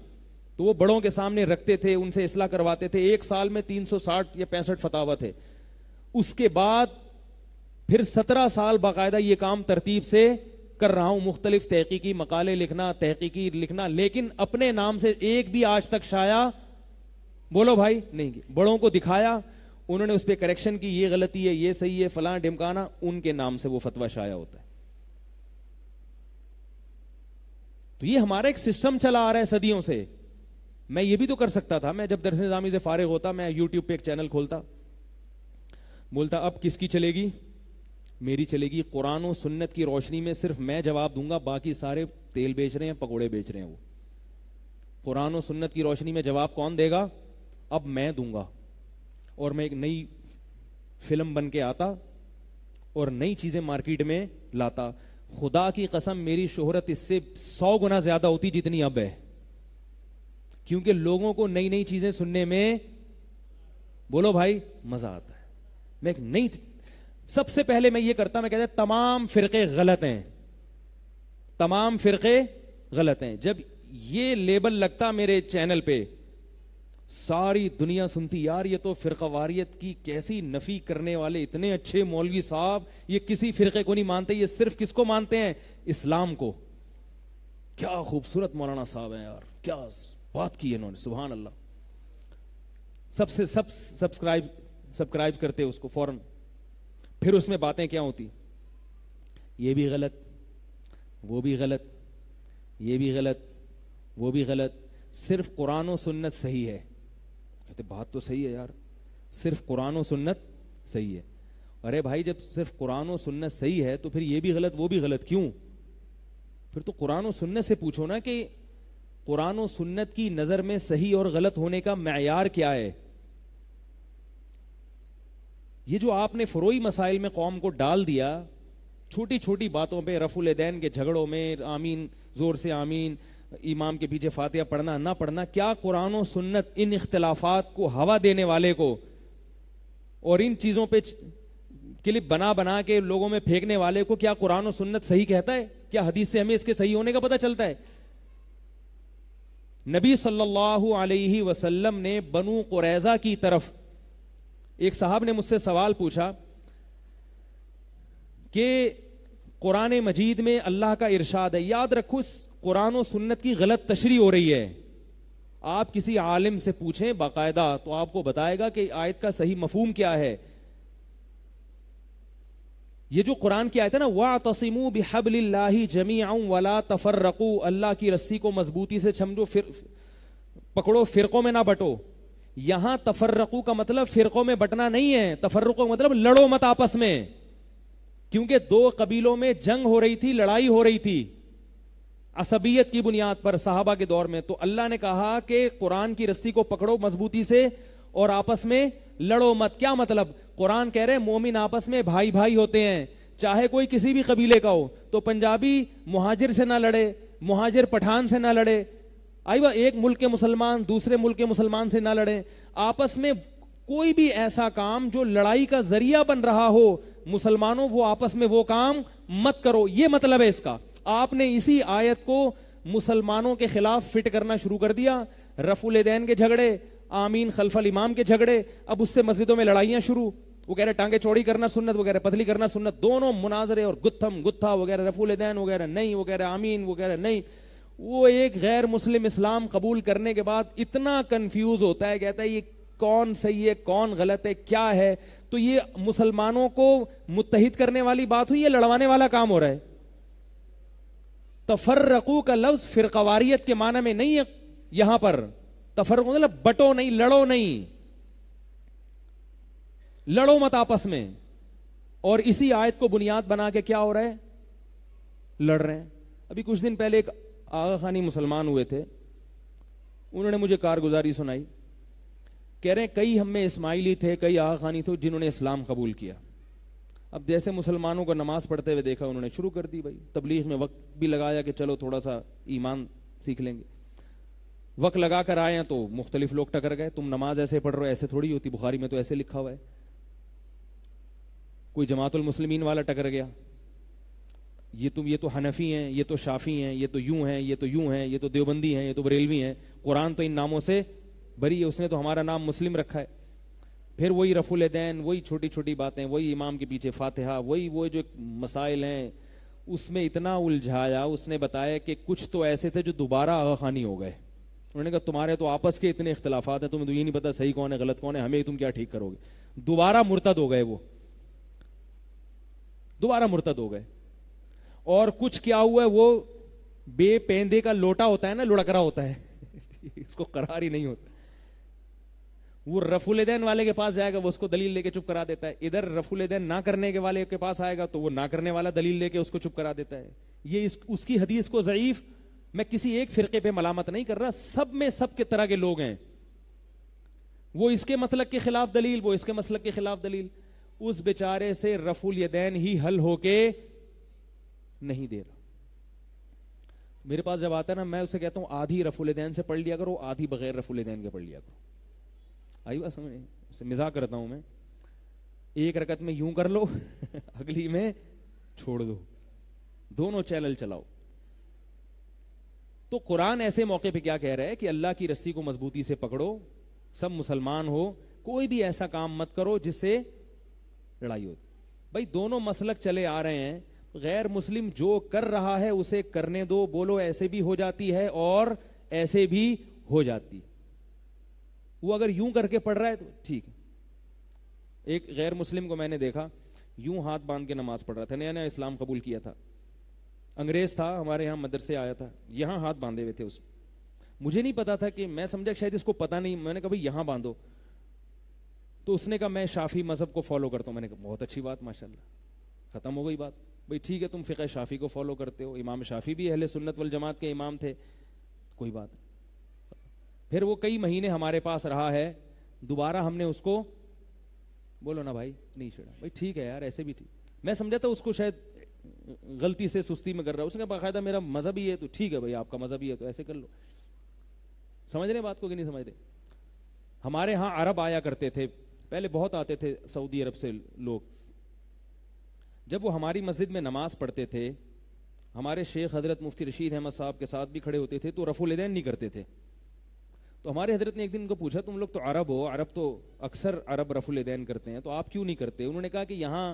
Speaker 1: तो वो बड़ों के सामने रखते थे उनसे इसलाह करवाते थे एक साल में 360 या पैंसठ फतावा थे उसके बाद फिर 17 साल बाकायदा ये काम तरतीब से कर रहा हूं मुख्तलिफ तहकीकी मकाले लिखना तहकीकी लिखना लेकिन अपने नाम से एक भी आज तक शाया बोलो भाई नहीं बड़ों को दिखाया उन्होंने उस पर करेक्शन की ये गलती है ये सही है फलां ढिमकाना उनके नाम से वो फतवा शाया होता है तो ये हमारा एक सिस्टम चला आ रहा है सदियों से मैं ये भी तो कर सकता था मैं जब दर्शन निजामी से फारिग होता मैं यूट्यूब पे एक चैनल खोलता बोलता अब किसकी चलेगी मेरी चलेगी कुरान और सुन्नत की रोशनी में सिर्फ मैं जवाब दूंगा बाकी सारे तेल बेच रहे हैं पकोड़े बेच रहे हैं वो कुरान और सुन्नत की रोशनी में जवाब कौन देगा अब मैं दूंगा और मैं एक नई फिल्म बन के आता और नई चीजें मार्केट में लाता खुदा की कसम मेरी शोहरत इससे सौ गुना ज्यादा होती जितनी अब है क्योंकि लोगों को नई नई चीजें सुनने में बोलो भाई मजा आता है मैं एक नई सबसे पहले मैं ये करता मैं कहता तमाम फिरके गलत हैं तमाम फिरके गलत हैं जब ये लेबल लगता मेरे चैनल पे सारी दुनिया सुनती यार ये तो वारियत की कैसी नफी करने वाले इतने अच्छे मौलवी साहब ये किसी फिरके को नहीं मानते ये सिर्फ किसको मानते हैं इस्लाम को क्या खूबसूरत मौलाना साहब है यार क्या बात की इन्होंने सुबह अल्लाह सबसे सब सब्सक्राइब सब्सक्राइब करते उसको फौरन फिर उसमें बातें क्या होती ये भी गलत वो भी गलत ये भी गलत वो भी गलत सिर्फ कुरान और सुन्नत सही है कहते बात तो सही है यार सिर्फ कुरान और सुन्नत सही है अरे भाई जब सिर्फ कुरान और सुन्नत सही है तो फिर ये भी गलत वो भी गलत क्यों फिर तो कुरान और सुन्नत से पूछो ना कि कुरान और सुन्नत की नज़र में सही और गलत होने का मैार क्या है ये जो आपने फरोई मसाइल में कौम को डाल दिया छोटी छोटी बातों पे रफुल दैन के झगड़ों में आमीन जोर से आमीन इमाम के पीछे फातिया पढ़ना ना पढ़ना क्या कुरान और सुन्नत इन इख्तलाफात को हवा देने वाले को और इन चीज़ों पे क्लिप बना बना के लोगों में फेंकने वाले को क्या कुरान और सुन्नत सही कहता है क्या हदीस से हमें इसके सही होने का पता चलता है नबी सल्लल्लाहु अलैहि वसल्लम ने बनु कुरैजा की तरफ एक साहब ने मुझसे सवाल पूछा कि कुरान मजीद में अल्लाह का इरशाद है याद रखो इस कुरान और सुन्नत की गलत तशरी हो रही है आप किसी आलिम से पूछें बाकायदा तो आपको बताएगा कि आयत का सही मफहम क्या है ये जो कुरान की आयत है ना वाह तसीमू बिहबल्ला जमी आऊं वाला तफर रकू अल्लाह की रस्सी को मजबूती से छमझो फिर पकड़ो फिरकों में ना बटो यहां तफर्रकू का मतलब फिरकों में बटना नहीं है तफर्रको का मतलब लड़ो मत आपस में क्योंकि दो कबीलों में जंग हो रही थी लड़ाई हो रही थी असबियत की बुनियाद पर साहबा के दौर में तो अल्लाह ने कहा कि कुरान की रस्सी को पकड़ो मजबूती से और आपस में लड़ो मत क्या मतलब कुरान कह रहे मोमिन आपस में भाई भाई होते हैं चाहे कोई किसी भी कबीले का हो तो पंजाबी मुहाजिर से ना लड़े मुहाजिर पठान से ना लड़े आई वह एक मुल्क के मुसलमान दूसरे मुल्क के मुसलमान से ना लड़े आपस में कोई भी ऐसा काम जो लड़ाई का जरिया बन रहा हो मुसलमानों वो आपस में वो काम मत करो ये मतलब है इसका आपने इसी आयत को मुसलमानों के खिलाफ फिट करना शुरू कर दिया रफुल दैन के झगड़े आमीन खलफल इमाम के झगड़े अब उससे मस्जिदों में लड़ाइयां शुरू वो कह रहे टांगे चौड़ी करना सुन्नत वगैरह पतली करना सुन्नत दोनों मुनाजरे और गुत्थम गुत्था वगैरह रफुल दैन वगैरह नहीं वो कह रहे आमीन वगैरह नहीं वो एक गैर मुस्लिम इस्लाम कबूल करने के बाद इतना कंफ्यूज होता है कहता है ये कौन सही है कौन गलत है क्या है तो ये मुसलमानों को मुतहिद करने वाली बात हुई ये लड़वाने वाला काम हो रहा है तफर्रकू का लफ्ज कवारीत के माना में नहीं है यहां पर तफर मतलब बटो नहीं लड़ो नहीं लड़ो मत आपस में और इसी आयत को बुनियाद बना के क्या हो रहा है लड़ रहे हैं अभी कुछ दिन पहले एक आगा खानी मुसलमान हुए थे उन्होंने मुझे कारगुजारी सुनाई कह रहे हैं कई हम में थे कई आगा खानी थे जिन्होंने इस्लाम कबूल किया अब जैसे मुसलमानों को नमाज पढ़ते हुए देखा उन्होंने शुरू कर दी भाई तबलीग में वक्त भी लगाया कि चलो थोड़ा सा ईमान सीख लेंगे वक्त लगा कर आए तो मुख्तलिफ लोग टकर गए तुम नमाज ऐसे पढ़ रहे हो ऐसे थोड़ी होती बुखारी में तो ऐसे लिखा हुआ है कोई जमातुल मुसलमिन वाला टकर गया ये तुम ये तो हनफी हैं ये तो शाफी हैं ये तो यूं हैं ये तो यूं हैं ये तो देवबंदी हैं ये तो बरेलवी हैं कुरान तो इन नामों से भरी है उसने तो हमारा नाम मुस्लिम रखा है फिर वही रफुल दैन वही छोटी छोटी बातें वही इमाम के पीछे फातिहा वही वो जो मसाइल हैं उसमें इतना उलझाया उसने बताया कि कुछ तो ऐसे थे जो दोबारा आगा खानी हो गए उन्होंने कहा तुम्हारे तो आपस के इतने इख्तलाफात हैं तुम्हें तो ये नहीं पता सही कौन है गलत कौन है हमें तुम क्या ठीक करोगे दोबारा मुर्तद हो गए वो दोबारा मुर्तद हो गए और कुछ क्या हुआ है वो बेपेंदे का लोटा होता है ना लुढ़क रहा होता है इसको करार ही नहीं होता वो रफुलेदैन वाले के पास जाएगा वो उसको दलील लेके चुप करा देता है इधर रफुलेदैन ना करने के वाले के पास आएगा तो वो ना करने वाला दलील लेके उसको चुप करा देता है ये इस, उसकी हदीस को जयीफ मैं किसी एक फिरके पे मलामत नहीं कर रहा सब में सब के तरह के लोग हैं वो इसके मतलब के खिलाफ दलील वो इसके मसलक मतलब के खिलाफ दलील उस बेचारे से रफुल ही हल होके नहीं दे रहा मेरे पास जब आता है ना मैं उसे कहता हूं आधी दैन से पढ़ लिया करो आधी बगैर दैन के पढ़ लिया करो आई बात समझ उसे मिजाक करता हूं मैं एक रकत में यूं कर लो अगली में छोड़ दो दोनों चैनल चलाओ तो कुरान ऐसे मौके पे क्या कह रहा है कि अल्लाह की रस्सी को मजबूती से पकड़ो सब मुसलमान हो कोई भी ऐसा काम मत करो जिससे लड़ाई हो भाई दोनों मसलक चले आ रहे हैं गैर मुस्लिम जो कर रहा है उसे करने दो बोलो ऐसे भी हो जाती है और ऐसे भी हो जाती है वो अगर यूं करके पढ़ रहा है तो ठीक है एक गैर मुस्लिम को मैंने देखा यूं हाथ बांध के नमाज पढ़ रहा था नया नया इस्लाम कबूल किया था अंग्रेज था हमारे यहाँ मदरसे आया था यहाँ हाथ बांधे हुए थे उस मुझे नहीं पता था कि मैं समझा शायद इसको पता नहीं मैंने कहा भाई यहाँ बांधो तो उसने कहा मैं शाफी मजहब को फॉलो करता हूँ मैंने कहा बहुत अच्छी बात माशाल्लाह खत्म हो गई बात भाई ठीक है तुम फ़िका शाफ़ी को फॉलो करते हो इमाम शाफ़ी भी अहले सुन्नत वल जमात के इमाम थे कोई बात फिर वो कई महीने हमारे पास रहा है दोबारा हमने उसको बोलो ना भाई नहीं छेड़ा भाई ठीक है यार ऐसे भी ठीक मैं समझा था उसको शायद गलती से सुस्ती में कर रहा हूँ उसने बाकायदा मेरा मज़हब ही है तो ठीक है भाई आपका मज़हब ही है तो ऐसे कर लो समझ रहे बात को कि नहीं समझ रहे हमारे यहाँ अरब आया करते थे पहले बहुत आते थे सऊदी अरब से लोग जब वो हमारी मस्जिद में नमाज पढ़ते थे हमारे शेख हजरत मुफ्ती रशीद अहमद साहब के साथ भी खड़े होते थे तो रफुलदैन नहीं करते थे तो हमारे हजरत ने एक दिन उनको पूछा तुम लोग तो अरब हो अरब तो अक्सर अरब रफुलदैन करते हैं तो आप क्यों नहीं करते उन्होंने कहा कि यहाँ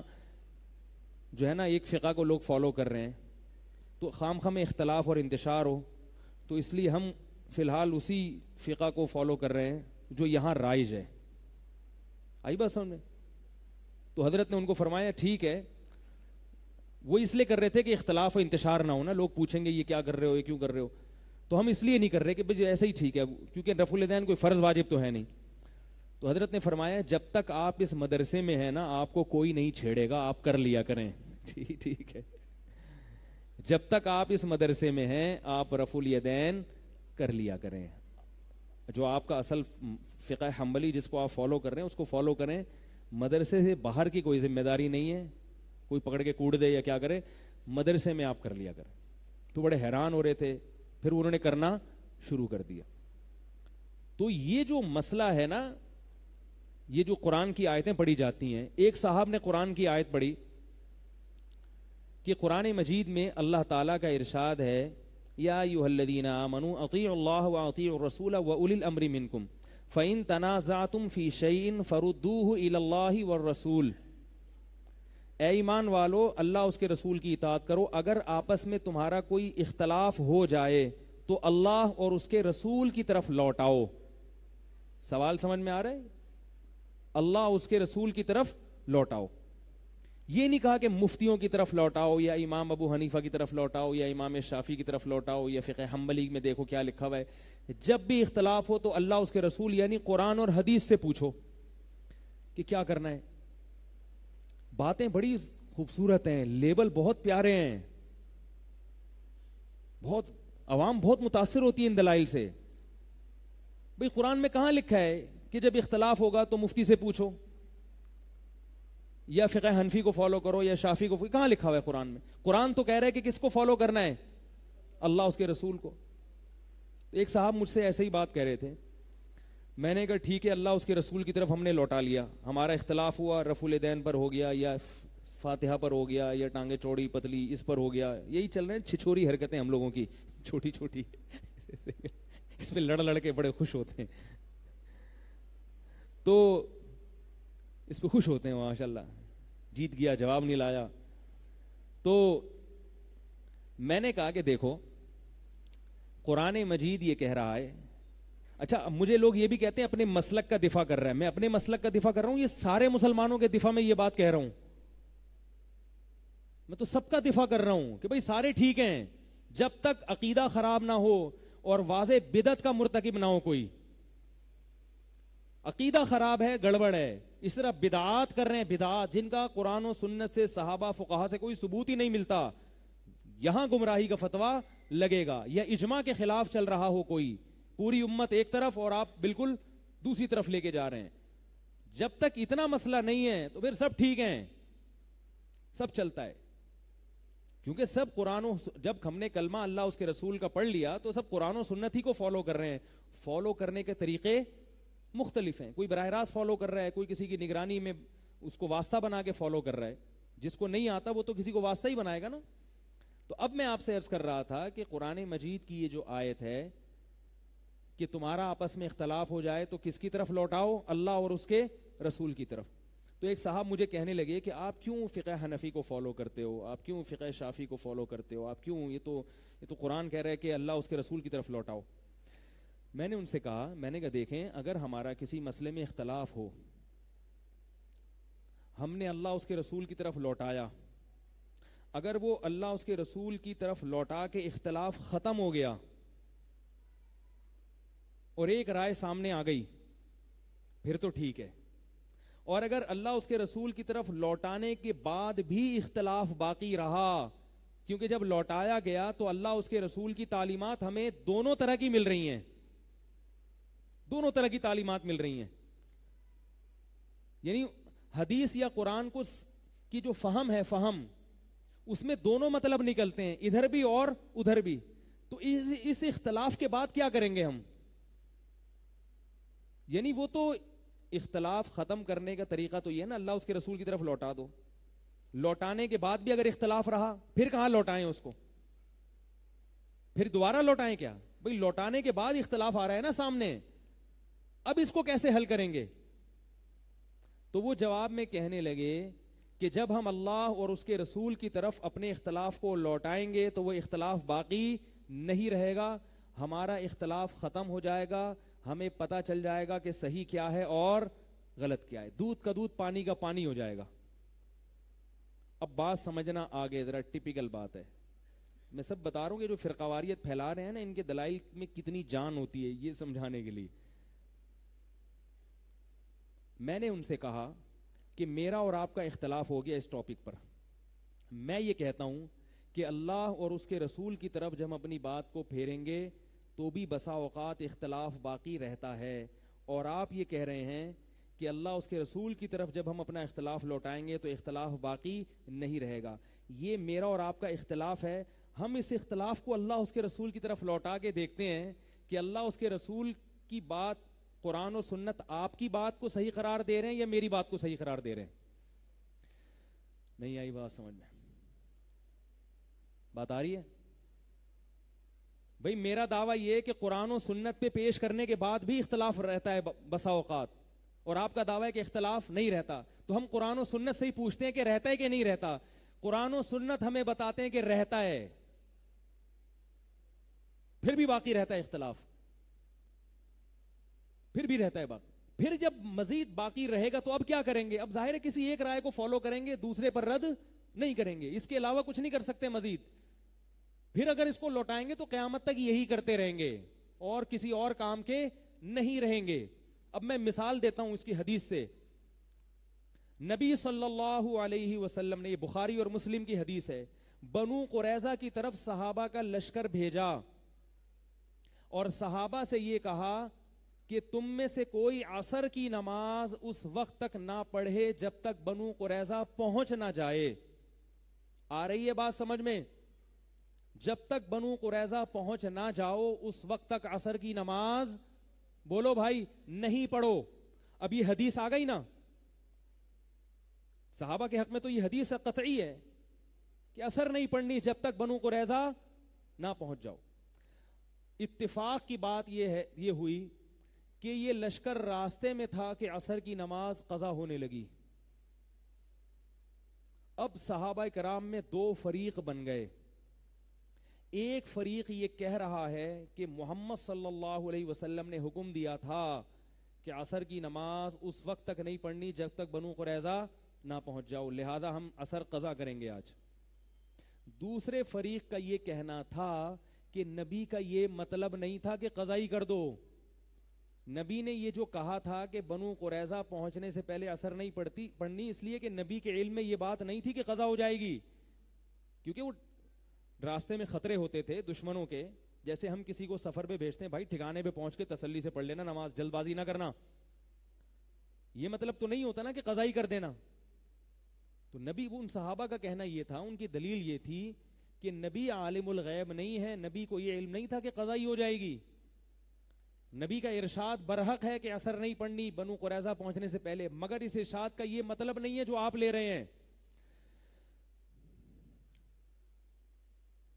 Speaker 1: जो है ना एक फ़िका को लोग फॉलो कर रहे हैं तो खाम खाम इख्तलाफ और इंतशार हो तो इसलिए हम फ़िलहाल उसी फ़िका को फॉलो कर रहे हैं जो यहाँ राइज है आई बात समझ में तो हजरत ने उनको फरमाया ठीक है वो इसलिए कर रहे थे कि इख्तलाफ और इंतजार ना हो ना लोग पूछेंगे ये क्या कर रहे हो ये क्यों कर रहे हो तो हम इसलिए नहीं कर रहे कि भाई ऐसे ही ठीक है क्योंकि रफुलदैन कोई फ़र्ज़ वाजिब तो है नहीं तो हजरत ने फरमाया जब तक आप इस मदरसे में है ना आपको कोई नहीं छेड़ेगा आप कर लिया करें ठीक ठीक है जब तक आप इस मदरसे में हैं आप रफुलदैन कर लिया करें जो आपका असल फ़िका हम्बली जिसको आप फॉलो कर रहे हैं उसको फॉलो करें मदरसे से बाहर की कोई जिम्मेदारी नहीं है कोई पकड़ के कूड़ दे या क्या करे मदरसे में आप कर लिया कर तो बड़े हैरान हो रहे थे फिर उन्होंने करना शुरू कर दिया तो ये जो मसला है ना ये जो कुरान की आयतें पढ़ी जाती हैं एक साहब ने कुरान की आयत पढ़ी कि कुरान मजीद में अल्लाह ताला का इरशाद है या यूहल्लदीना मनु अकी अती रसूल वउल अमरी मिनकुम फ़ैन तनाज़ा तुम फ़ी शैन फ़रुद्दूह इल्लाही व रसूल ए ईमान वालो अल्लाह उसके रसूल की इतात करो अगर आपस में तुम्हारा कोई इख्तलाफ हो जाए तो अल्लाह और उसके रसूल की तरफ लौटाओ सवाल समझ में आ रहा है अल्लाह उसके रसूल की तरफ लौटाओ ये नहीं कहा कि मुफ्तियों की तरफ लौटाओ या इमाम अबू हनीफा की तरफ लौटाओ या इमाम शाफी की तरफ लौटाओ या फ़िक हम्बली में देखो क्या लिखा हुआ है जब भी इख्तलाफ हो तो अल्लाह उसके रसूल यानी कुरान और हदीस से पूछो कि क्या करना है बातें बड़ी खूबसूरत हैं लेबल बहुत प्यारे हैं बहुत अवाम बहुत मुतासर होती है इन दलाइल से भाई कुरान में कहाँ लिखा है कि जब इख्तलाफ होगा तो मुफ्ती से पूछो या फिक हनफी को फॉलो करो या शाफी को कहाँ लिखा हुआ है कुरान में कुरान तो कह रहा है कि किसको फॉलो करना है अल्लाह उसके रसूल को एक साहब मुझसे ऐसे ही बात कह रहे थे मैंने कहा ठीक है अल्लाह उसके रसूल की तरफ हमने लौटा लिया हमारा इख्तलाफ हुआ रफुल दैन पर हो गया या फातिहा पर हो गया या टांगे चौड़ी पतली इस पर हो गया यही चल रहे हैं छिछोरी हरकतें हम लोगों की छोटी छोटी इसमें लड़ लड़ के बड़े खुश होते हैं तो इस पर खुश होते हैं माशाला जीत गया जवाब नहीं लाया तो मैंने कहा कि देखो कुरान मजीद ये कह रहा है अच्छा मुझे लोग ये भी कहते हैं अपने मसलक का दिफा कर रहा है मैं अपने मसलक का दिफा कर रहा हूं ये सारे मुसलमानों के दिफा में ये बात कह रहा हूं मैं तो सबका दिफा कर रहा हूं कि भाई सारे ठीक हैं जब तक अकीदा खराब ना हो और वाज बिदत का मुरतकब ना हो कोई अकीदा खराब है गड़बड़ है इस तरह बिदात कर रहे हैं बिदात जिनका कुरान और सुन्नत से सहाबा फुकाहा से कोई सबूत ही नहीं मिलता यहां गुमराही का फतवा लगेगा या इजमा के खिलाफ चल रहा हो कोई पूरी उम्मत एक तरफ और आप बिल्कुल दूसरी तरफ लेके जा रहे हैं जब तक इतना मसला नहीं है तो फिर सब ठीक है सब चलता है क्योंकि सब कुरान जब हमने कलमा अल्लाह उसके रसूल का पढ़ लिया तो सब कुरान सुन्नत ही को फॉलो कर रहे हैं फॉलो करने के तरीके मुख्तलिफ हैं कोई बरह रास्त फॉलो कर रहा है कोई किसी की निगरानी में उसको वास्ता बना के फॉलो कर रहा है जिसको नहीं आता वो तो किसी को वास्ता ही बनाएगा ना तो अब मैं आपसे अर्ज कर रहा था कि कुरान मजीद की ये जो आयत है कि तुम्हारा आपस में इख्तलाफ हो जाए तो किसकी तरफ लौटाओ अल्लाह और उसके रसूल की तरफ तो एक साहब मुझे कहने लगे कि आप क्यों फ़िक हनफी को फॉलो करते हो आप क्यों फ़िक शाफ़ी को फॉलो करते हो आप क्यों ये तो ये तो कुरान कह रहा है कि अल्लाह उसके रसूल की तरफ लौटाओ मैंने उनसे कहा मैंने कहा देखें अगर हमारा किसी मसले में इख्तलाफ हो हमने अल्लाह उसके रसूल की तरफ लौटाया अगर वो अल्लाह उसके रसूल की तरफ लौटा के इख्तलाफ ख़त्म हो गया और एक राय सामने आ गई फिर तो ठीक है और अगर अल्लाह उसके रसूल की तरफ लौटाने के बाद भी इख्तलाफ बाकी रहा क्योंकि जब लौटाया गया तो अल्लाह उसके रसूल की तालीमत हमें दोनों तरह की मिल रही हैं दोनों तरह की तालीमत मिल रही हैं यानी हदीस या कुरान को की जो फहम है फहम उसमें दोनों मतलब निकलते हैं इधर भी और उधर भी तो इस इस इख्तलाफ के बाद क्या करेंगे हम यानी वो तो इख्तलाफ खत्म करने का तरीका तो यह ना अल्लाह उसके रसूल की तरफ लौटा दो लौटाने के बाद भी अगर इख्तलाफ रहा फिर कहा लौटाएं उसको फिर दोबारा लौटाएं क्या भाई लौटाने के बाद इख्तलाफ आ रहा है ना सामने अब इसको कैसे हल करेंगे तो वो जवाब में कहने लगे कि जब हम अल्लाह और उसके रसूल की तरफ अपने इख्तलाफ को लौटाएंगे तो वह इख्तलाफ बाकी नहीं रहेगा हमारा इख्तलाफ खत्म हो जाएगा हमें पता चल जाएगा कि सही क्या है और गलत क्या है दूध का दूध पानी का पानी हो जाएगा अब बात समझना आगे जरा टिपिकल बात है मैं सब बता रहा हूँ कि जो फिरकावारियत फैला रहे हैं ना इनके दलाइल में कितनी जान होती है ये समझाने के लिए मैंने उनसे कहा कि मेरा और आपका इख्तलाफ हो गया इस टॉपिक पर मैं ये कहता हूँ कि अल्लाह और उसके रसूल की तरफ जब हम अपनी बात को फेरेंगे तो भी बसा अवत इख्तलाफ बाकी रहता है और आप ये कह रहे हैं कि अल्लाह उसके रसूल की तरफ जब हम अपना इख्तलाफ लौटाएंगे तो इख्तलाफ बाकी नहीं रहेगा ये मेरा और आपका इख्तलाफ है हम इस इख्तलाफ को अल्लाह उसके रसूल की तरफ लौटा के देखते हैं कि अल्लाह उसके रसूल की बात कुरान और सुन्नत आपकी बात को सही करार दे रहे हैं या मेरी बात को सही करार दे रहे हैं नहीं आई बात समझ में बात आ रही है भाई मेरा दावा यह है कि कुरान और सुन्नत पे पेश करने के बाद भी इख्तलाफ रहता है बसा औकात और आपका दावा है कि इख्तलाफ नहीं रहता तो हम कुरान और सुन्नत से ही पूछते हैं कि रहता है कि नहीं रहता कुरान और सुन्नत हमें बताते हैं कि रहता है फिर भी बाकी रहता है इख्तलाफ फिर भी रहता है बात फिर जब मजीद बाकी रहेगा तो अब क्या करेंगे अब जाहिर है किसी एक राय को फॉलो करेंगे दूसरे पर रद्द नहीं करेंगे इसके अलावा कुछ नहीं कर सकते मजीद फिर अगर इसको लौटाएंगे तो क्यामत तक यही करते रहेंगे और किसी और काम के नहीं रहेंगे अब मैं मिसाल देता हूं इसकी हदीस से नबी सल्लल्लाहु अलैहि वसल्लम ने ये बुखारी और मुस्लिम की हदीस है बनु कुरैजा की तरफ सहाबा का लश्कर भेजा और सहाबा से ये कहा कि तुम में से कोई असर की नमाज उस वक्त तक ना पढ़े जब तक बनु कुरैजा पहुंच ना जाए आ रही है बात समझ में जब तक बनु कुरैजा पहुंच ना जाओ उस वक्त तक असर की नमाज बोलो भाई नहीं पढ़ो अब ये हदीस आ गई ना साहबा के हक में तो ये हदीस कतई है कि असर नहीं पढ़नी जब तक बनु कुरैजा ना पहुंच जाओ इतफाक की बात यह है ये हुई कि ये लश्कर रास्ते में था कि असर की नमाज कजा होने लगी अब साहबा कराम में दो फरीक बन गए एक फरीक ये कह रहा है कि मोहम्मद सल्लल्लाहु अलैहि वसल्लम ने हुक्म दिया था कि असर की नमाज उस वक्त तक नहीं पढ़नी जब तक बनु कुरैजा ना पहुंच जाओ लिहाजा हम असर कजा करेंगे आज दूसरे फरीक का ये कहना था कि नबी का ये मतलब नहीं था कि कजाई कर दो नबी ने ये जो कहा था कि बनु कुरैजा पहुंचने से पहले असर नहीं पड़ती पढ़नी इसलिए कि नबी के इल्म में ये बात नहीं थी कि कजा हो जाएगी क्योंकि वो रास्ते में खतरे होते थे दुश्मनों के जैसे हम किसी को सफर पे भेजते हैं भाई ठिकाने पे पहुंच के तसल्ली से पढ़ लेना नमाज जल्दबाजी ना करना ये मतलब तो नहीं होता ना कि कजाई कर देना तो नबी उन सहाबा का कहना यह था उनकी दलील ये थी कि नबी आलिमुल गैब नहीं है नबी को यह इल्म नहीं था कि कजाई हो जाएगी नबी का इरशाद बरहक है कि असर नहीं पड़नी बनु कुरैजा पहुंचने से पहले मगर इस इरशाद का यह मतलब नहीं है जो आप ले रहे हैं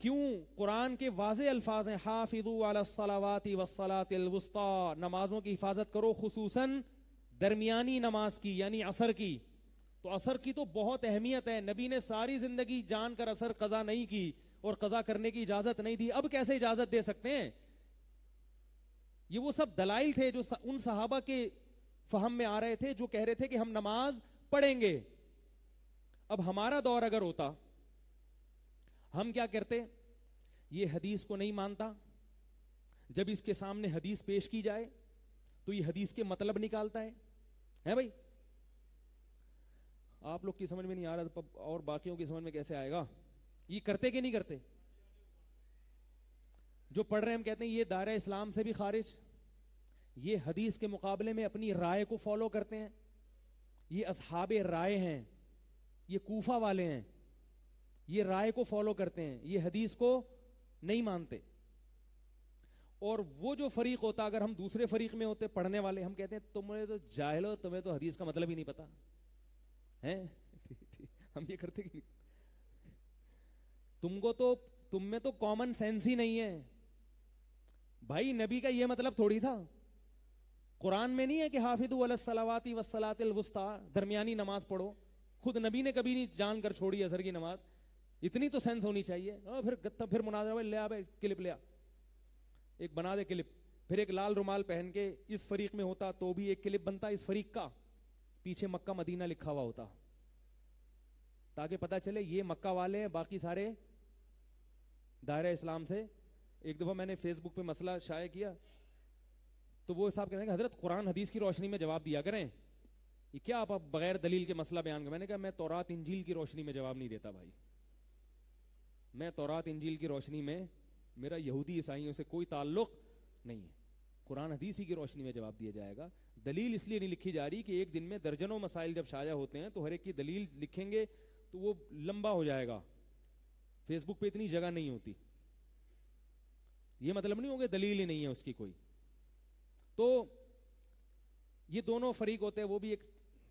Speaker 1: क्यों कुरान के वाज अल्फाज हैं हाफिजुलावाती वसलातुस्ता नमाजों की हिफाजत करो खूस दरमियानी नमाज की यानी असर की तो असर की तो बहुत अहमियत है नबी ने सारी जिंदगी जानकर असर कजा नहीं की और कजा करने की इजाजत नहीं दी अब कैसे इजाजत दे सकते हैं ये वो सब दलाइल थे जो उन सहाबा के फहम में आ रहे थे जो कह रहे थे कि हम नमाज पढ़ेंगे अब हमारा दौर अगर होता हम क्या करते ये हदीस को नहीं मानता जब इसके सामने हदीस पेश की जाए तो ये हदीस के मतलब निकालता है है भाई आप लोग की समझ में नहीं आ रहा और बाकियों की समझ में कैसे आएगा ये करते कि नहीं करते जो पढ़ रहे हैं हम कहते हैं ये दायरा इस्लाम से भी खारिज ये हदीस के मुकाबले में अपनी राय को फॉलो करते हैं ये असहाब राय हैं ये कूफा वाले हैं ये राय को फॉलो करते हैं ये हदीस को नहीं मानते और वो जो फरीक होता अगर हम दूसरे फरीक में होते पढ़ने वाले हम कहते हैं तुम्हें तो जाहिल हो तुम्हें तो हदीस का मतलब ही नहीं पता है हम ये करते कि तुमको तो तुम में तो कॉमन सेंस ही नहीं है भाई नबी का यह मतलब थोड़ी था कुरान में नहीं है कि हाफिदलावाती वसलात वसलातिल वस्ता दरमियानी नमाज पढ़ो खुद नबी ने कभी नहीं जानकर छोड़ी असर की नमाज इतनी तो सेंस होनी चाहिए और हाँ, फिर गत्ता फिर मुनाजरा ले आ क्लिप ले आ एक बना दे क्लिप फिर एक लाल रुमाल पहन के इस फरीक में होता तो भी एक क्लिप बनता इस फरीक का पीछे मक्का मदीना लिखा हुआ होता ताकि पता चले ये मक्का वाले हैं बाकी सारे दायरा इस्लाम से एक दफ़ा मैंने फेसबुक पे मसला शाये किया तो वो साहब कहते हैं हजरत कुरान हदीस की रोशनी में जवाब दिया करें ये क्या आप, आप बगैर दलील के मसला बयान कर मैंने कहा मैं तोरात इंजील की रोशनी में जवाब नहीं देता भाई मैं तौरात इंजील की रोशनी में मेरा यहूदी ईसाइयों से कोई ताल्लुक नहीं है कुरान हदीसी की रोशनी में जवाब दिया जाएगा दलील इसलिए नहीं लिखी जा रही कि एक दिन में दर्जनों मसाइल जब शाया होते हैं तो हर एक की दलील लिखेंगे तो वो लंबा हो जाएगा फेसबुक पे इतनी जगह नहीं होती ये मतलब नहीं होगा दलील ही नहीं है उसकी कोई तो ये दोनों फरीक होते हैं वो भी एक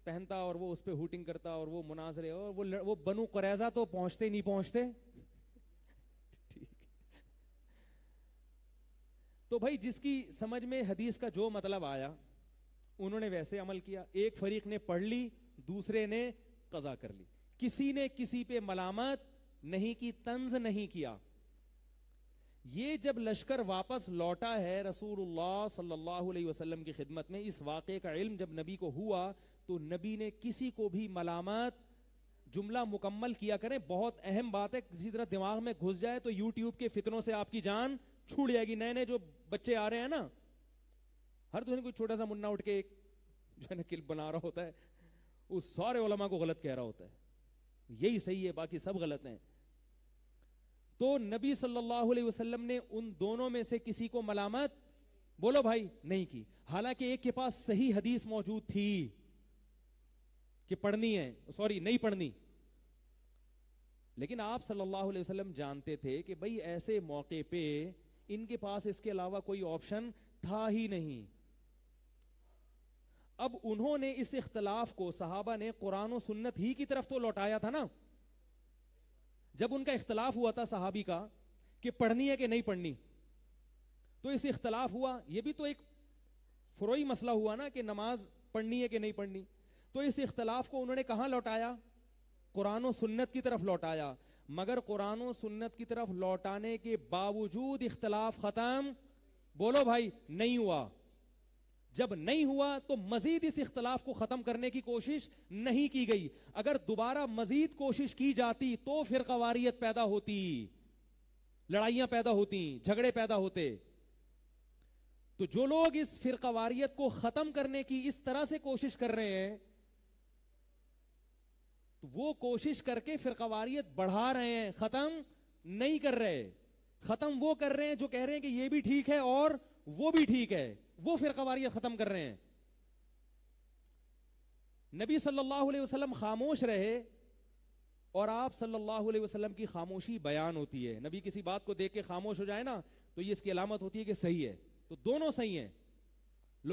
Speaker 1: पहनता और वो उस पर हुटिंग करता और वो मुनाजरे और वो वो बनु कुरैजा तो पहुंचते नहीं पहुंचते तो भाई जिसकी समझ में हदीस का जो मतलब आया उन्होंने वैसे अमल किया एक फरीक ने पढ़ ली दूसरे ने कजा कर ली किसी ने किसी पे मलामत नहीं की तंज नहीं किया ये जब लश्कर वापस लौटा है रसूलुल्लाह सल्लल्लाहु अलैहि वसल्लम की खिदमत में इस वाक़े का इल्म जब नबी को हुआ तो नबी ने किसी को भी मलामत जुमला मुकम्मल किया करें बहुत अहम बात है किसी तरह दिमाग में घुस जाए तो यूट्यूब के फितरों से आपकी जान छूट जाएगी नए नए जो बच्चे आ रहे हैं ना हर दुनिया कोई छोटा सा मुन्ना उठ के एक जो है ना किल बना रहा होता है उस सारे ओलमा को गलत कह रहा होता है यही सही है बाकी सब गलत हैं तो नबी सल्लल्लाहु अलैहि वसल्लम ने उन दोनों में से किसी को मलामत बोलो भाई नहीं की हालांकि एक के पास सही हदीस मौजूद थी कि पढ़नी है सॉरी नहीं पढ़नी लेकिन आप सल्लल्लाहु अलैहि वसल्लम जानते थे कि भाई ऐसे मौके पे इनके पास इसके अलावा कोई ऑप्शन था ही नहीं अब उन्होंने इस इख्तलाफ को सहाबा ने कुरान सुन्नत ही की तरफ तो लौटाया था ना जब उनका इख्तलाफ हुआ था सहाबी का कि पढ़नी है कि नहीं पढ़नी तो इस इख्तलाफ हुआ यह भी तो एक फरोई मसला हुआ ना कि नमाज पढ़नी है कि नहीं पढ़नी तो इस इख्तलाफ को उन्होंने कहा लौटाया कुरान सुन्नत की तरफ लौटाया मगर कुरान और सुन्नत की तरफ लौटाने के बावजूद इख्तलाफ खत्म बोलो भाई नहीं हुआ जब नहीं हुआ तो मजीद इस इख्तलाफ को खत्म करने की कोशिश नहीं की गई अगर दोबारा मजीद कोशिश की जाती तो फिर कवारीत पैदा होती लड़ाइयां पैदा होती झगड़े पैदा होते तो जो लोग इस फिरकवारीत को खत्म करने की इस तरह से कोशिश कर रहे हैं तो वो कोशिश करके फिरकवारियत बढ़ा रहे हैं खत्म नहीं कर रहे खत्म वो कर रहे हैं जो कह रहे हैं कि ये भी ठीक है और वो भी ठीक है वो फिरकवारियत खत्म कर रहे हैं नबी सल्लल्लाहु अलैहि वसल्लम खामोश रहे और आप सल्लल्लाहु अलैहि वसल्लम की खामोशी बयान होती है नबी किसी बात को देख के खामोश हो जाए ना तो ये इसकी अलामत होती है कि सही है तो दोनों सही हैं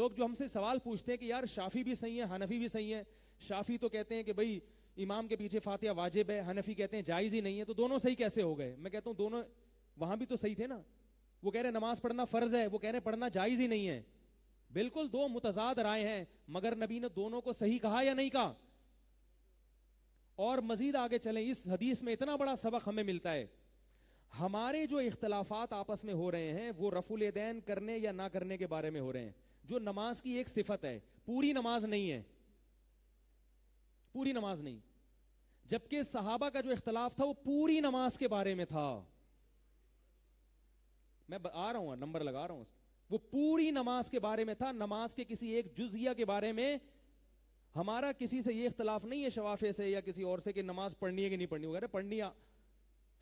Speaker 1: लोग जो हमसे सवाल पूछते हैं कि यार शाफी भी सही है हनफी भी सही है शाफी तो कहते हैं कि भाई इमाम के पीछे फातिहा वाजिब है हनफी कहते हैं जायज ही नहीं है तो दोनों सही कैसे हो गए मैं कहता हूं दोनों वहां भी तो सही थे ना वो कह रहे नमाज पढ़ना फर्ज है वो कह रहे पढ़ना जायज ही नहीं है बिल्कुल दो मुतजाद राय हैं मगर नबी ने दोनों को सही कहा या नहीं कहा और मजीद आगे चले इस हदीस में इतना बड़ा सबक हमें मिलता है हमारे जो इख्तलाफात आपस में हो रहे हैं वो रफुल दैन करने या ना करने के बारे में हो रहे हैं जो नमाज की एक सिफत है पूरी नमाज नहीं है पूरी नमाज नहीं जबकि सहाबा का जो इख्तलाफ था वो पूरी नमाज के बारे में था मैं आ रहा हूं नंबर लगा रहा हूं वो पूरी नमाज के बारे में था नमाज के किसी एक जुजिया के बारे में हमारा किसी से ये इख्तलाफ नहीं है शवाफे से या किसी और से कि नमाज पढ़नी है कि नहीं पढ़नी वगैरह पढ़नी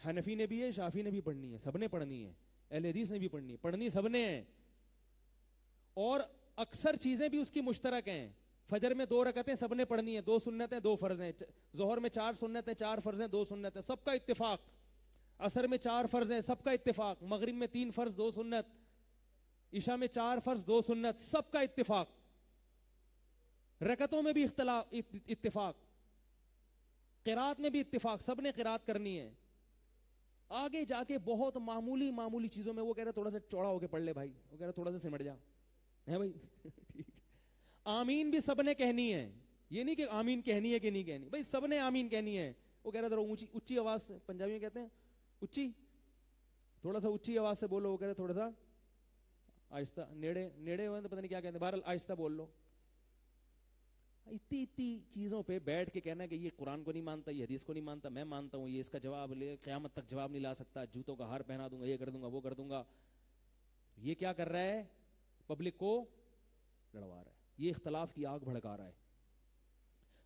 Speaker 1: हनफी ने भी है शाफी ने भी पढ़नी है सबने पढ़नी है एल हदीस ने भी पढ़नी है पढ़नी सबने है और अक्सर चीजें भी उसकी मुश्तरक हैं फजर में दो रकतें सबने पढ़नी है दो सुन्नतें दो फर्ज हैं जोहर में चार सुन्नतें चार फर्ज हैं दो सुन्नतें सबका इतफाक असर में चार फर्ज हैं सबका इतफाक मगरब में तीन फर्ज दो सुन्नत ईशा में चार फर्ज दो सुन्नत सबका इतफाक रकतों में भी इख्तला इतफाक़ किरात में भी सब सबने किरात करनी है आगे जाके बहुत मामूली मामूली चीजों में वो कह रहे थोड़ा सा चौड़ा होके पढ़ ले भाई वो कह रहे थोड़ा सा सिमट जा है भाई ठीक आमीन भी सबने कहनी है ये नहीं कि आमीन कहनी है कि नहीं कहनी भाई सबने आमीन कहनी है वो कह रहा था ऊंची उच्ची आवाज से पंजाबी में कहते हैं उच्ची थोड़ा सा उच्ची आवाज से बोलो वो कह रहे थोड़ा सा आहिस्ता नेड़े नेड़े हुए तो पता नहीं क्या कहते हैं बहरहाल आहिस्ता बोल लो इतनी इतनी चीज़ों पे बैठ के कहना कि ये कुरान को नहीं मानता ये हदीस को नहीं मानता मैं मानता हूँ ये इसका जवाब ले क़्यामत तक जवाब नहीं ला सकता जूतों का हार पहना दूंगा ये कर दूंगा वो कर दूंगा ये क्या कर रहा है पब्लिक को लड़वा रहा है ये इख्तलाफ की आग भड़का रहा है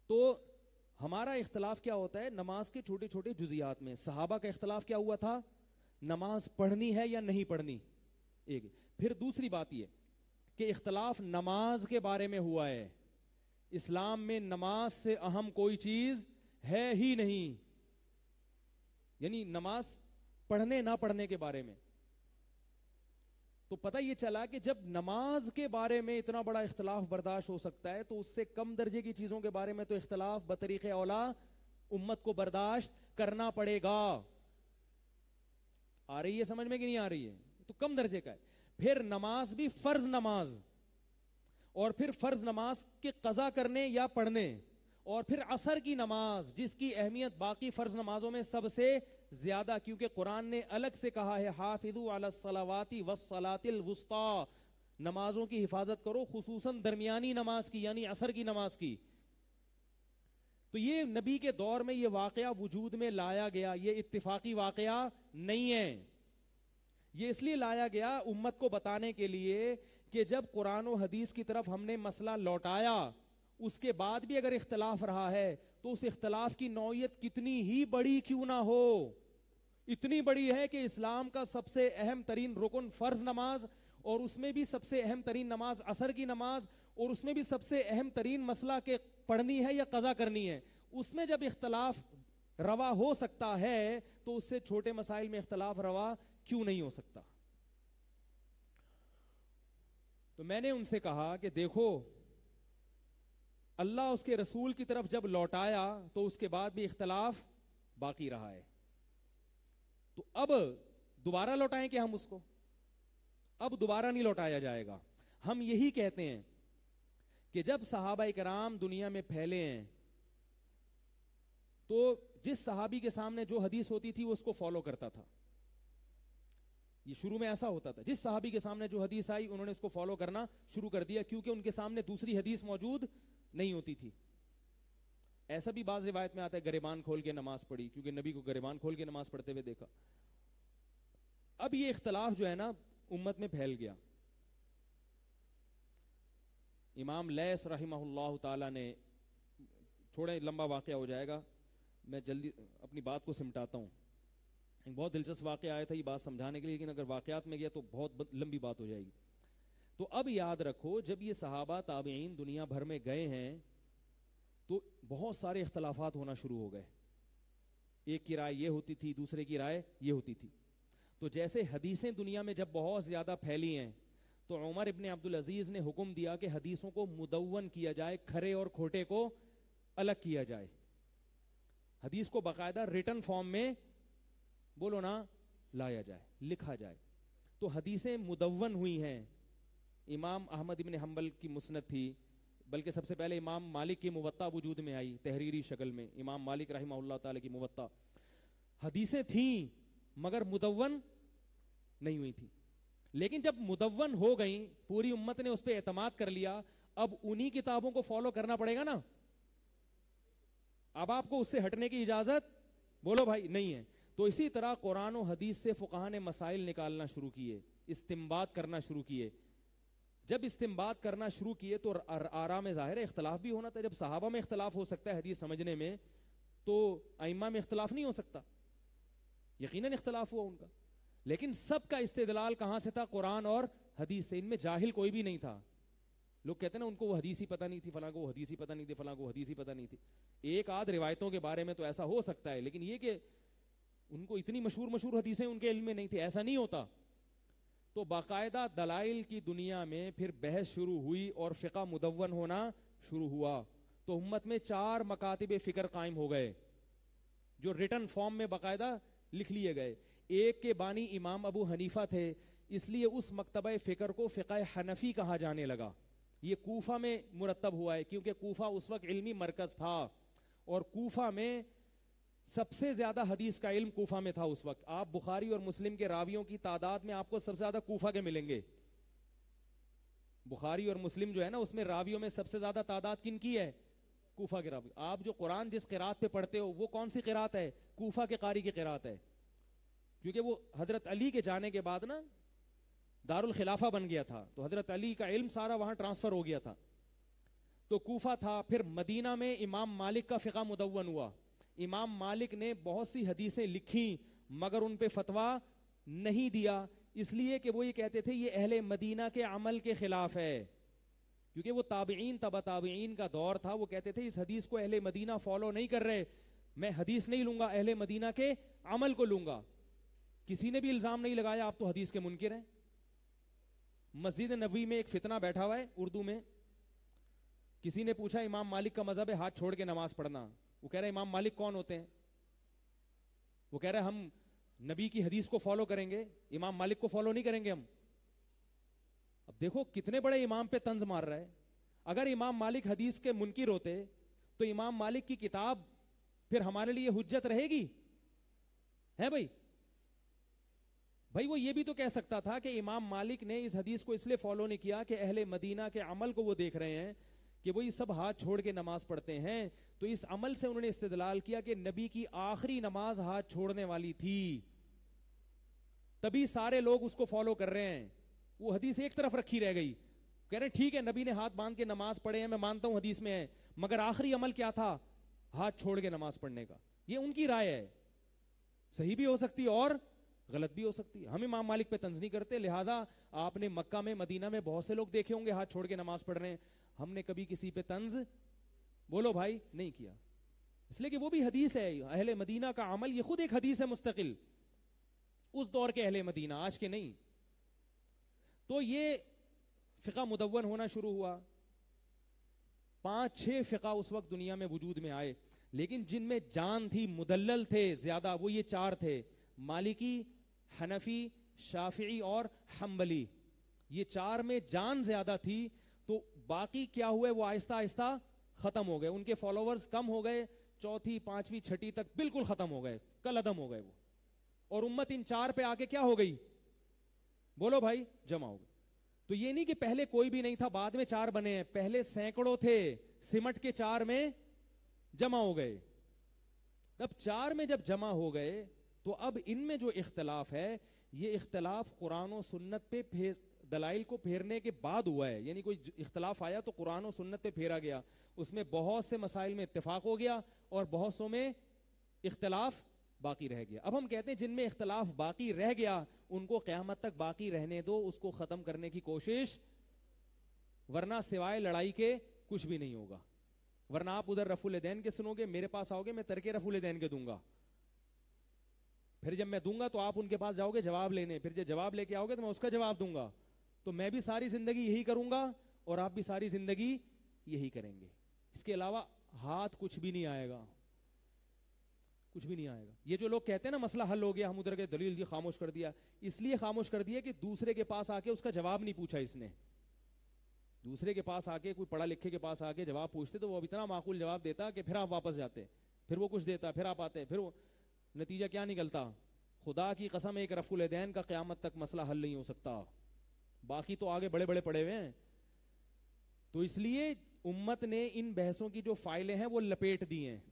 Speaker 1: तो हमारा इख्तलाफ क्या होता है नमाज के छोटे छोटे जुजियात में सहाबा का इख्तलाफ क्या हुआ था नमाज पढ़नी है या नहीं पढ़नी एक फिर दूसरी बात यह कि इख्तलाफ नमाज के बारे में हुआ है इस्लाम में नमाज से अहम कोई चीज है ही नहीं यानी नमाज पढ़ने ना पढ़ने के बारे में तो पता यह चला कि जब नमाज के बारे में इतना बड़ा इख्तलाफ बर्दाश्त हो सकता है तो उससे कम दर्जे की चीजों के बारे में तो इख्तलाफ बतरीक औला उम्मत को बर्दाश्त करना पड़ेगा आ रही है समझ में कि नहीं आ रही है तो कम दर्जे का है फिर नमाज भी फर्ज नमाज और फिर फर्ज नमाज के कजा करने या पढ़ने और फिर असर की नमाज जिसकी अहमियत बाकी फर्ज नमाजों में सबसे ज्यादा क्योंकि कुरान ने अलग से कहा है हाफिजू अलसलावाती वसलातिल वस्ता नमाजों की हिफाजत करो खूस दरमियानी नमाज की यानी असर की नमाज की तो ये नबी के दौर में ये वाक़ वजूद में लाया गया ये इत्तिफाकी वाक़ नहीं है ये इसलिए लाया गया उम्मत को बताने के लिए कि जब कुरान और हदीस की तरफ हमने मसला लौटाया उसके बाद भी अगर इख्तलाफ रहा है तो उस इख्तलाफ की नौीयत कितनी ही बड़ी क्यों ना हो इतनी बड़ी है कि इस्लाम का सबसे अहम तरीन रुकन फर्ज नमाज और उसमें भी सबसे अहम तरीन नमाज असर की नमाज और उसमें भी सबसे अहम तरीन मसला के पढ़नी है या कजा करनी है उसमें जब इख्तलाफ रवा हो सकता है तो उससे छोटे मसाइल में इख्तलाफ रवा क्यों नहीं हो सकता तो मैंने उनसे कहा कि देखो अल्लाह उसके रसूल की तरफ जब लौटाया तो उसके बाद भी इख्तलाफ बाकी रहा है तो अब दोबारा लौटाएं क्या हम उसको अब दोबारा नहीं लौटाया जाएगा हम यही कहते हैं कि जब साहबा कराम दुनिया में फैले हैं तो जिस सहाबी के सामने जो हदीस होती थी वो उसको फॉलो करता था ये शुरू में ऐसा होता था जिस सहाबी के सामने जो हदीस आई उन्होंने उसको फॉलो करना शुरू कर दिया क्योंकि उनके सामने दूसरी हदीस मौजूद नहीं होती थी ऐसा भी बाज रिवायत में आता है गरेबान खोल के नमाज पढ़ी क्योंकि नबी को गरेबान खोल के नमाज पढ़ते हुए देखा अब ये इख्तलाफ जो है ना उम्मत में फैल गया इमाम लैस रही ताला ने थोड़ा लंबा वाक्य हो जाएगा मैं जल्दी अपनी बात को सिमटाता हूँ एक बहुत दिलचस्प वाक्य आया था ये बात समझाने के लिए लेकिन अगर वाक़ात में गया तो बहुत लंबी बात हो जाएगी तो अब याद रखो जब ये सहाबा ताबेन दुनिया भर में गए हैं तो बहुत सारे इख्तलाफात होना शुरू हो गए एक की राय ये होती थी दूसरे की राय ये होती थी तो जैसे हदीसें दुनिया में जब बहुत ज़्यादा फैली हैं तो उमर इबन अब्दुल अजीज ने हुक्म दिया कि हदीसों को मुदवन किया जाए खरे और खोटे को अलग किया जाए हदीस को बाकायदा रिटर्न फॉर्म में बोलो ना लाया जाए लिखा जाए तो हदीसें मुदवन हुई हैं इमाम अहमद इबन हम्बल की मुसनत थी बल्कि सबसे पहले इमाम मालिक की मुवत्ता वजूद में आई तहरीरी शक्ल में इमाम मालिक रही की मुवत्ता हदीसें थीं मगर मुदवन नहीं हुई थी लेकिन जब मुदवन हो गई पूरी उम्मत ने उस पर एतमाद कर लिया अब उन्हीं किताबों को फॉलो करना पड़ेगा ना अब आपको उससे हटने की इजाजत बोलो भाई नहीं है तो इसी तरह कुरान और हदीस से फुकाहा ने मसाइल निकालना शुरू किए इस्तेमबाद करना शुरू किए जब इस्तेमाल करना शुरू किए तो आरा में जाहिर है इख्तलाफ भी होना था जब सहाबा में इख्तलाफ हो सकता है हदीस समझने में तो आइमा में इख्तलाफ नहीं हो सकता यकीनन इख्तलाफ हुआ उनका लेकिन सबका इस्तेदलाल कहां से था कुरान और हदीस से इनमें जाहिल कोई भी नहीं था लोग कहते ना उनको वो हदीस ही पता नहीं थी फला को वो हदीस ही पता नहीं थी फला को हदीस ही पता नहीं थी एक आध रिवायतों के बारे में तो ऐसा हो सकता है लेकिन ये कि उनको इतनी मशहूर मशहूर हदीसें उनके इल्म में नहीं थी ऐसा नहीं होता तो बाकायदा दलाइल की दुनिया में फिर बहस शुरू हुई और फ़िका मुदवन होना शुरू हुआ तो उम्मत में चार मकातब फ़िक्र कायम हो गए जो रिटर्न फॉर्म में बाकायदा लिख लिए गए एक के बानी इमाम अबू हनीफा थे इसलिए उस मकतब फ़िक्र को फ़िका हनफी कहा जाने लगा ये कोफा में मुरतब हुआ है क्योंकि कोफा उस वक्त इलमी मरकज़ था और कोफा में सबसे ज्यादा हदीस का इल्म कोफा में था उस वक्त आप बुखारी और मुस्लिम के रावियों की तादाद में आपको सबसे ज्यादा कोफा के मिलेंगे बुखारी और मुस्लिम जो है ना उसमें रावियों में सबसे ज्यादा तादाद किन की है कोफा के रावी आप जो कुरान जिस किरात पे पढ़ते हो वो कौन सी किरात है कोफा के कारी की किरात है क्योंकि वो हजरत अली के जाने के बाद ना दारुल खिलाफा बन गया था तो हजरत अली का इल्म सारा वहां ट्रांसफर हो गया था तो कोफा था फिर मदीना में इमाम मालिक का फिका मुदवन हुआ इमाम मालिक ने बहुत सी हदीसें लिखी मगर उन पे फतवा नहीं दिया इसलिए कि वो ये कहते थे ये अहले मदीना के अमल के खिलाफ है क्योंकि वो ताबीन तबा ताबीन का दौर था वो कहते थे इस हदीस को अहले मदीना फॉलो नहीं कर रहे मैं हदीस नहीं लूंगा अहले मदीना के अमल को लूंगा किसी ने भी इल्जाम नहीं लगाया आप तो हदीस के मुनकर हैं मस्जिद नबी में एक फितना बैठा हुआ है उर्दू में किसी ने पूछा इमाम मालिक का मजहब है हाथ छोड़ के नमाज पढ़ना वो कह रहे हैं इमाम मालिक कौन होते हैं वो कह रहे हैं हम नबी की हदीस को फॉलो करेंगे इमाम मालिक को फॉलो नहीं करेंगे हम अब देखो कितने बड़े इमाम पे तंज मार रहा है अगर इमाम मालिक हदीस के मुनकिर होते तो इमाम मालिक की किताब फिर हमारे लिए हुज्जत रहेगी है भाई भाई वो ये भी तो कह सकता था कि इमाम मालिक ने इस हदीस को इसलिए फॉलो नहीं किया कि अहले मदीना के अमल को वो देख रहे हैं कि वो ये सब हाथ छोड़ के नमाज पढ़ते हैं तो इस अमल से उन्होंने इस्तेदलाल किया कि नबी की आखिरी नमाज हाथ छोड़ने वाली थी तभी सारे लोग उसको फॉलो कर रहे हैं वो हदीस एक तरफ रखी रह गई कह रहे ठीक है नबी ने हाथ बांध के नमाज पढ़े हैं मैं मानता हूं हदीस में है मगर आखिरी अमल क्या था हाथ छोड़ के नमाज पढ़ने का ये उनकी राय है सही भी हो सकती और गलत भी हो सकती है हम इमाम मालिक पे तंज नहीं करते लिहाजा आपने मक्का में मदीना में बहुत से लोग देखे होंगे हाथ छोड़ के नमाज पढ़ रहे हैं हमने कभी किसी पे तंज बोलो भाई नहीं किया इसलिए कि वो भी हदीस है अहले मदीना का अमल ये खुद एक हदीस है मुस्तकिल उस दौर के अहले मदीना आज के नहीं तो ये फ़िका मुदवन होना शुरू हुआ पांच छह फ़िका उस वक्त दुनिया में वजूद में आए लेकिन जिनमें जान थी मुदल थे ज्यादा वो ये चार थे मालिकी हनफी शाफी और हम्बली ये चार में जान ज्यादा थी बाकी क्या हुए वो आहिस्ता आहिस्ता खत्म हो गए उनके फॉलोअर्स कम हो गए चौथी पांचवी छठी तक बिल्कुल खत्म हो गए कल अदम हो गए वो और उम्मत इन चार पे आके क्या हो गई बोलो भाई जमा हो गई तो ये नहीं कि पहले कोई भी नहीं था बाद में चार बने हैं पहले सैकड़ों थे सिमट के चार में जमा हो गए अब चार में जब जमा हो गए तो अब इनमें जो इख्तलाफ है ये इख्तलाफ कुरान सुन्नत पे दलाइल को फेरने के बाद हुआ है यानी कोई इख्तलाफ आया तो कुरान और सुन्नत पे फेरा गया उसमें बहुत से मसाइल में इतफाक हो गया और बहुत सो में इख्तलाफ बाकी रह गया अब हम कहते हैं जिनमें इख्तलाफ बाकी रह गया उनको क्यामत तक बाकी रहने दो उसको खत्म करने की कोशिश वरना सिवाय लड़ाई के कुछ भी नहीं होगा वरना आप उधर रफुल दैन के सुनोगे मेरे पास आओगे मैं तरके रफुल दैन के दूंगा फिर जब मैं दूंगा तो आप उनके पास जाओगे जवाब लेने फिर जब जवाब लेके आओगे तो मैं उसका जवाब दूंगा तो मैं भी सारी जिंदगी यही करूंगा और आप भी सारी जिंदगी यही करेंगे इसके अलावा हाथ कुछ भी नहीं आएगा कुछ भी नहीं आएगा ये जो लोग कहते हैं ना मसला हल हो गया हम उधर के दलील जी खामोश कर दिया इसलिए खामोश कर दिया कि दूसरे के पास आके उसका जवाब नहीं पूछा इसने दूसरे के पास आके कोई पढ़ा लिखे के पास आके जवाब पूछते तो वो अब इतना माकूल जवाब देता कि फिर आप वापस जाते फिर वो कुछ देता फिर आप आते फिर वो नतीजा क्या निकलता खुदा की कसम एक रफुल का क्यामत तक मसला हल नहीं हो सकता बाकी तो आगे बड़े बड़े पड़े हुए हैं तो इसलिए उम्मत ने इन बहसों की जो फाइलें हैं वो लपेट दी हैं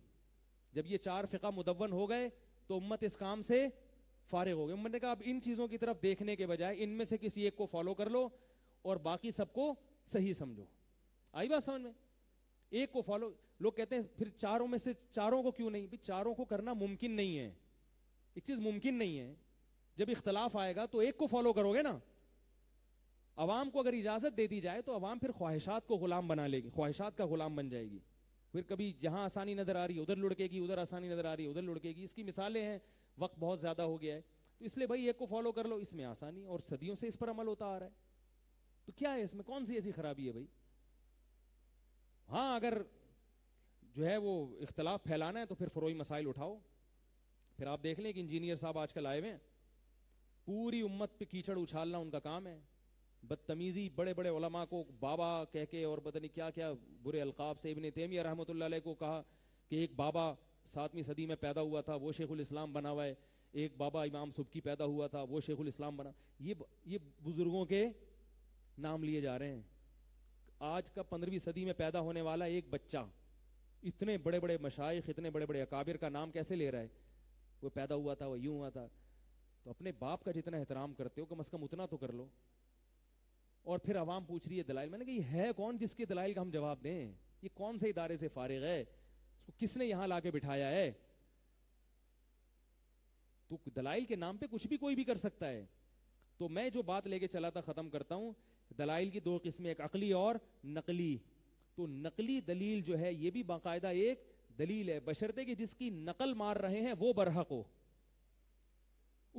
Speaker 1: जब ये चार फिका मुदवन हो गए तो उम्मत इस काम से फारिग हो गए उम्मत ने कहा अब इन चीज़ों की तरफ देखने के बजाय इनमें से किसी एक को फॉलो कर लो और बाकी सबको सही समझो आई बात समझ में एक को फॉलो लोग कहते हैं फिर चारों में से चारों को क्यों नहीं चारों को करना मुमकिन नहीं है एक चीज़ मुमकिन नहीं है जब इख्तलाफ आएगा तो एक को फॉलो करोगे ना अवाम को अगर इजाजत दे दी जाए तो अवाम फिर ख्वाहिशात को गुलाम बना लेगी ख्वाहिशात का गुलाम बन जाएगी फिर कभी जहां आसानी नजर आ रही है उधर लुढ़केगी उधर आसानी नजर आ रही है उधर लुड़केगी इसकी मिसालें हैं वक्त बहुत ज्यादा हो गया है तो इसलिए भाई एक को फॉलो कर लो इसमें आसानी और सदियों से इस पर अमल होता आ रहा है तो क्या है इसमें कौन सी ऐसी खराबी है भाई हाँ अगर जो है वो इख्तलाफ फैलाना है तो फिर फरोई मसाइल उठाओ फिर आप देख लें कि इंजीनियर साहब आजकल आए हुए हैं पूरी उम्मत पे कीचड़ उछालना उनका काम है बदतमीज़ी बड़े बड़े उलमा को बाबा कह के और पता नहीं क्या क्या बुरे अलकाब से इबन तैमिया रहमत को कहा कि एक बाबा सातवीं सदी में पैदा हुआ था वो शेखुल इस्लाम बना हुआ है एक बाबा इमाम सुबकी पैदा हुआ था वो शेखुल इस्लाम बना ये ये बुजुर्गों के नाम लिए जा रहे हैं आज का पंद्रहवीं सदी में पैदा होने वाला एक बच्चा इतने बड़े बड़े मशाइ इतने बड़े बड़े अकाबिर का नाम कैसे ले रहा है वो पैदा हुआ था वो यूं हुआ था तो अपने बाप का जितना एहतराम करते हो कम अज़ कम उतना तो कर लो और फिर आवाम पूछ रही है दलाइल मैंने कहा है कौन जिसके दलाइल का हम जवाब दें ये कौन से इदारे से फारिग है इसको किसने यहां लाके बिठाया है तो दलाइल के नाम पे कुछ भी कोई भी कर सकता है तो मैं जो बात लेके चला था खत्म करता हूं दलाइल की दो किस्में एक अकली और नकली तो नकली दलील जो है ये भी बाकायदा एक दलील है बशर्ते कि जिसकी नकल मार रहे हैं वो बरहक हो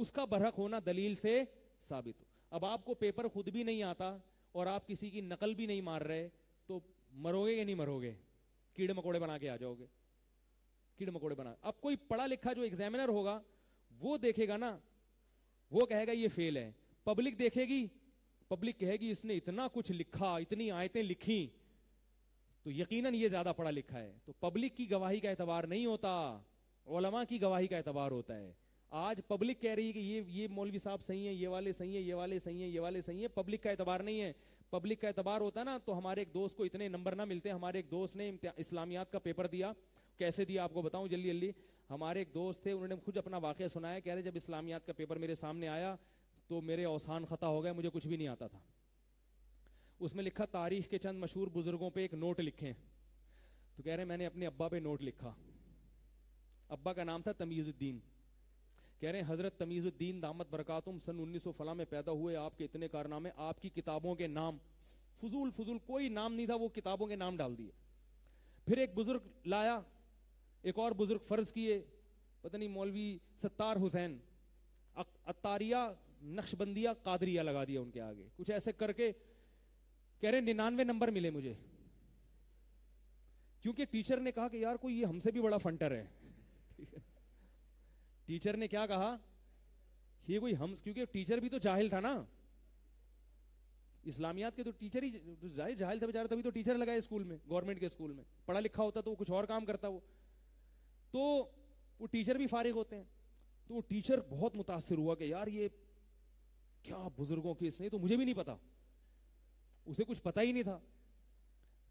Speaker 1: उसका बरहक होना दलील से साबित हो अब आपको पेपर खुद भी नहीं आता और आप किसी की नकल भी नहीं मार रहे तो मरोगे या नहीं मरोगे कीड़े मकोड़े बना के आ जाओगे कीड़े मकोड़े बना अब कोई पढ़ा लिखा जो एग्जामिनर होगा वो देखेगा ना वो कहेगा ये फेल है पब्लिक देखेगी पब्लिक कहेगी इसने इतना कुछ लिखा इतनी आयतें लिखी तो यकीनन ये ज्यादा पढ़ा लिखा है तो पब्लिक की गवाही का एतबार नहीं होता ओलमा की गवाही का एतबार होता है आज पब्लिक कह रही है कि ये ये मौलवी साहब सही है ये वाले सही है ये वाले सही है ये वाले सही है पब्लिक का एतबार नहीं है पब्लिक का एतबार होता ना तो हमारे एक दोस्त को इतने नंबर ना मिलते हमारे एक दोस्त ने इस्लामियात का पेपर दिया कैसे दिया आपको बताऊं जल्दी जल्दी हमारे एक दोस्त थे उन्होंने खुद अपना वाक्य सुनाया कह रहे जब इस्लामियात का पेपर मेरे सामने आया तो मेरे औसान खता हो गए मुझे कुछ भी नहीं आता था उसमें लिखा तारीख के चंद मशहूर बुजुर्गों पे एक नोट लिखे तो कह रहे मैंने अपने अब्बा पे नोट लिखा अब्बा का नाम था तमीजुद्दीन कह रहे हैं हजरत तमीजुद्दीन दामद बरकातुम सन उन्नीस फला में पैदा हुए आपके इतने कारनामे आपकी किताबों के नाम फजूल फजूल कोई नाम नहीं था वो किताबों के नाम डाल दिए फिर एक बुजुर्ग लाया एक और बुजुर्ग फर्ज किए पता नहीं मौलवी सत्तार हुसैन अतारिया नक्शबंदिया कादरिया लगा दिया उनके आगे कुछ ऐसे करके कह रहे निन्यानवे नंबर मिले मुझे क्योंकि टीचर ने कहा कि यार कोई ये हमसे भी बड़ा फंटर है टीचर ने क्या कहा ये कोई हम क्योंकि टीचर भी तो जाहिल था ना इस्लामियात के तो टीचर ही जाहिर जाहिल था बेचारा तभी तो टीचर लगाए स्कूल में गवर्नमेंट के स्कूल में पढ़ा लिखा होता तो वो कुछ और काम करता वो तो वो टीचर भी फारिग होते हैं तो वो टीचर बहुत मुतासर हुआ कि यार ये क्या बुजुर्गों की इसने तो मुझे भी नहीं पता उसे कुछ पता ही नहीं था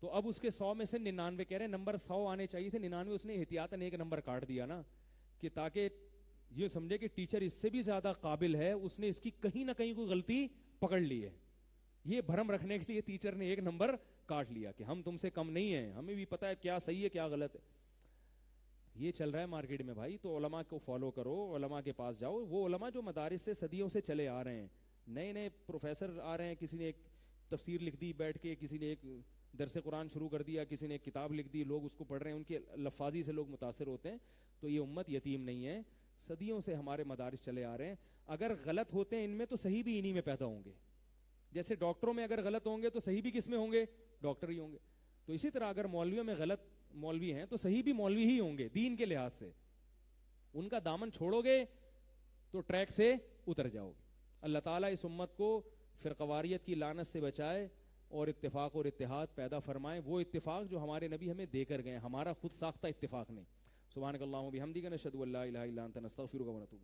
Speaker 1: तो अब उसके सौ में से निन्यानवे कह रहे हैं नंबर सौ आने चाहिए थे निन्यानवे उसने एहतियातन एक नंबर काट दिया ना कि ताकि ये समझे कि टीचर इससे भी ज्यादा काबिल है उसने इसकी कहीं ना कहीं कोई गलती पकड़ ली है ये भरम रखने के लिए टीचर ने एक नंबर काट लिया कि हम तुमसे कम नहीं है हमें भी पता है क्या सही है क्या गलत है ये चल रहा है मार्केट में भाई तो ओलमा को फॉलो करो ओलमा के पास जाओ वो ओलमा जो मदारस से सदियों से चले आ रहे हैं नए नए प्रोफेसर आ रहे हैं किसी ने एक तफसीर लिख दी बैठ के किसी ने एक दरस कुरान शुरू कर दिया किसी ने एक किताब लिख दी लोग उसको पढ़ रहे हैं उनके लफाजी से लोग मुतासर होते हैं तो ये उम्मत यतीम नहीं है सदियों से हमारे मदारस चले आ रहे हैं अगर गलत होते हैं इनमें तो सही भी इन्हीं में पैदा होंगे जैसे डॉक्टरों में अगर गलत होंगे तो सही भी किस में होंगे डॉक्टर ही होंगे तो इसी तरह अगर मौलवियों में गलत मौलवी हैं तो सही भी मौलवी ही होंगे दीन के लिहाज से उनका दामन छोड़ोगे तो ट्रैक से उतर जाओगे अल्लाह ताला इस उम्मत को फिरकवारीत की लानत से बचाए और इत्तेफाक और इतिहाद पैदा फरमाए वो इत्तेफाक जो हमारे नबी हमें देकर गए हमारा खुद साख्ता इत्तेफाक नहीं سبحانك اللهم وبحمدك نشهد ان لا اله الا انت نستغفرك ونتوب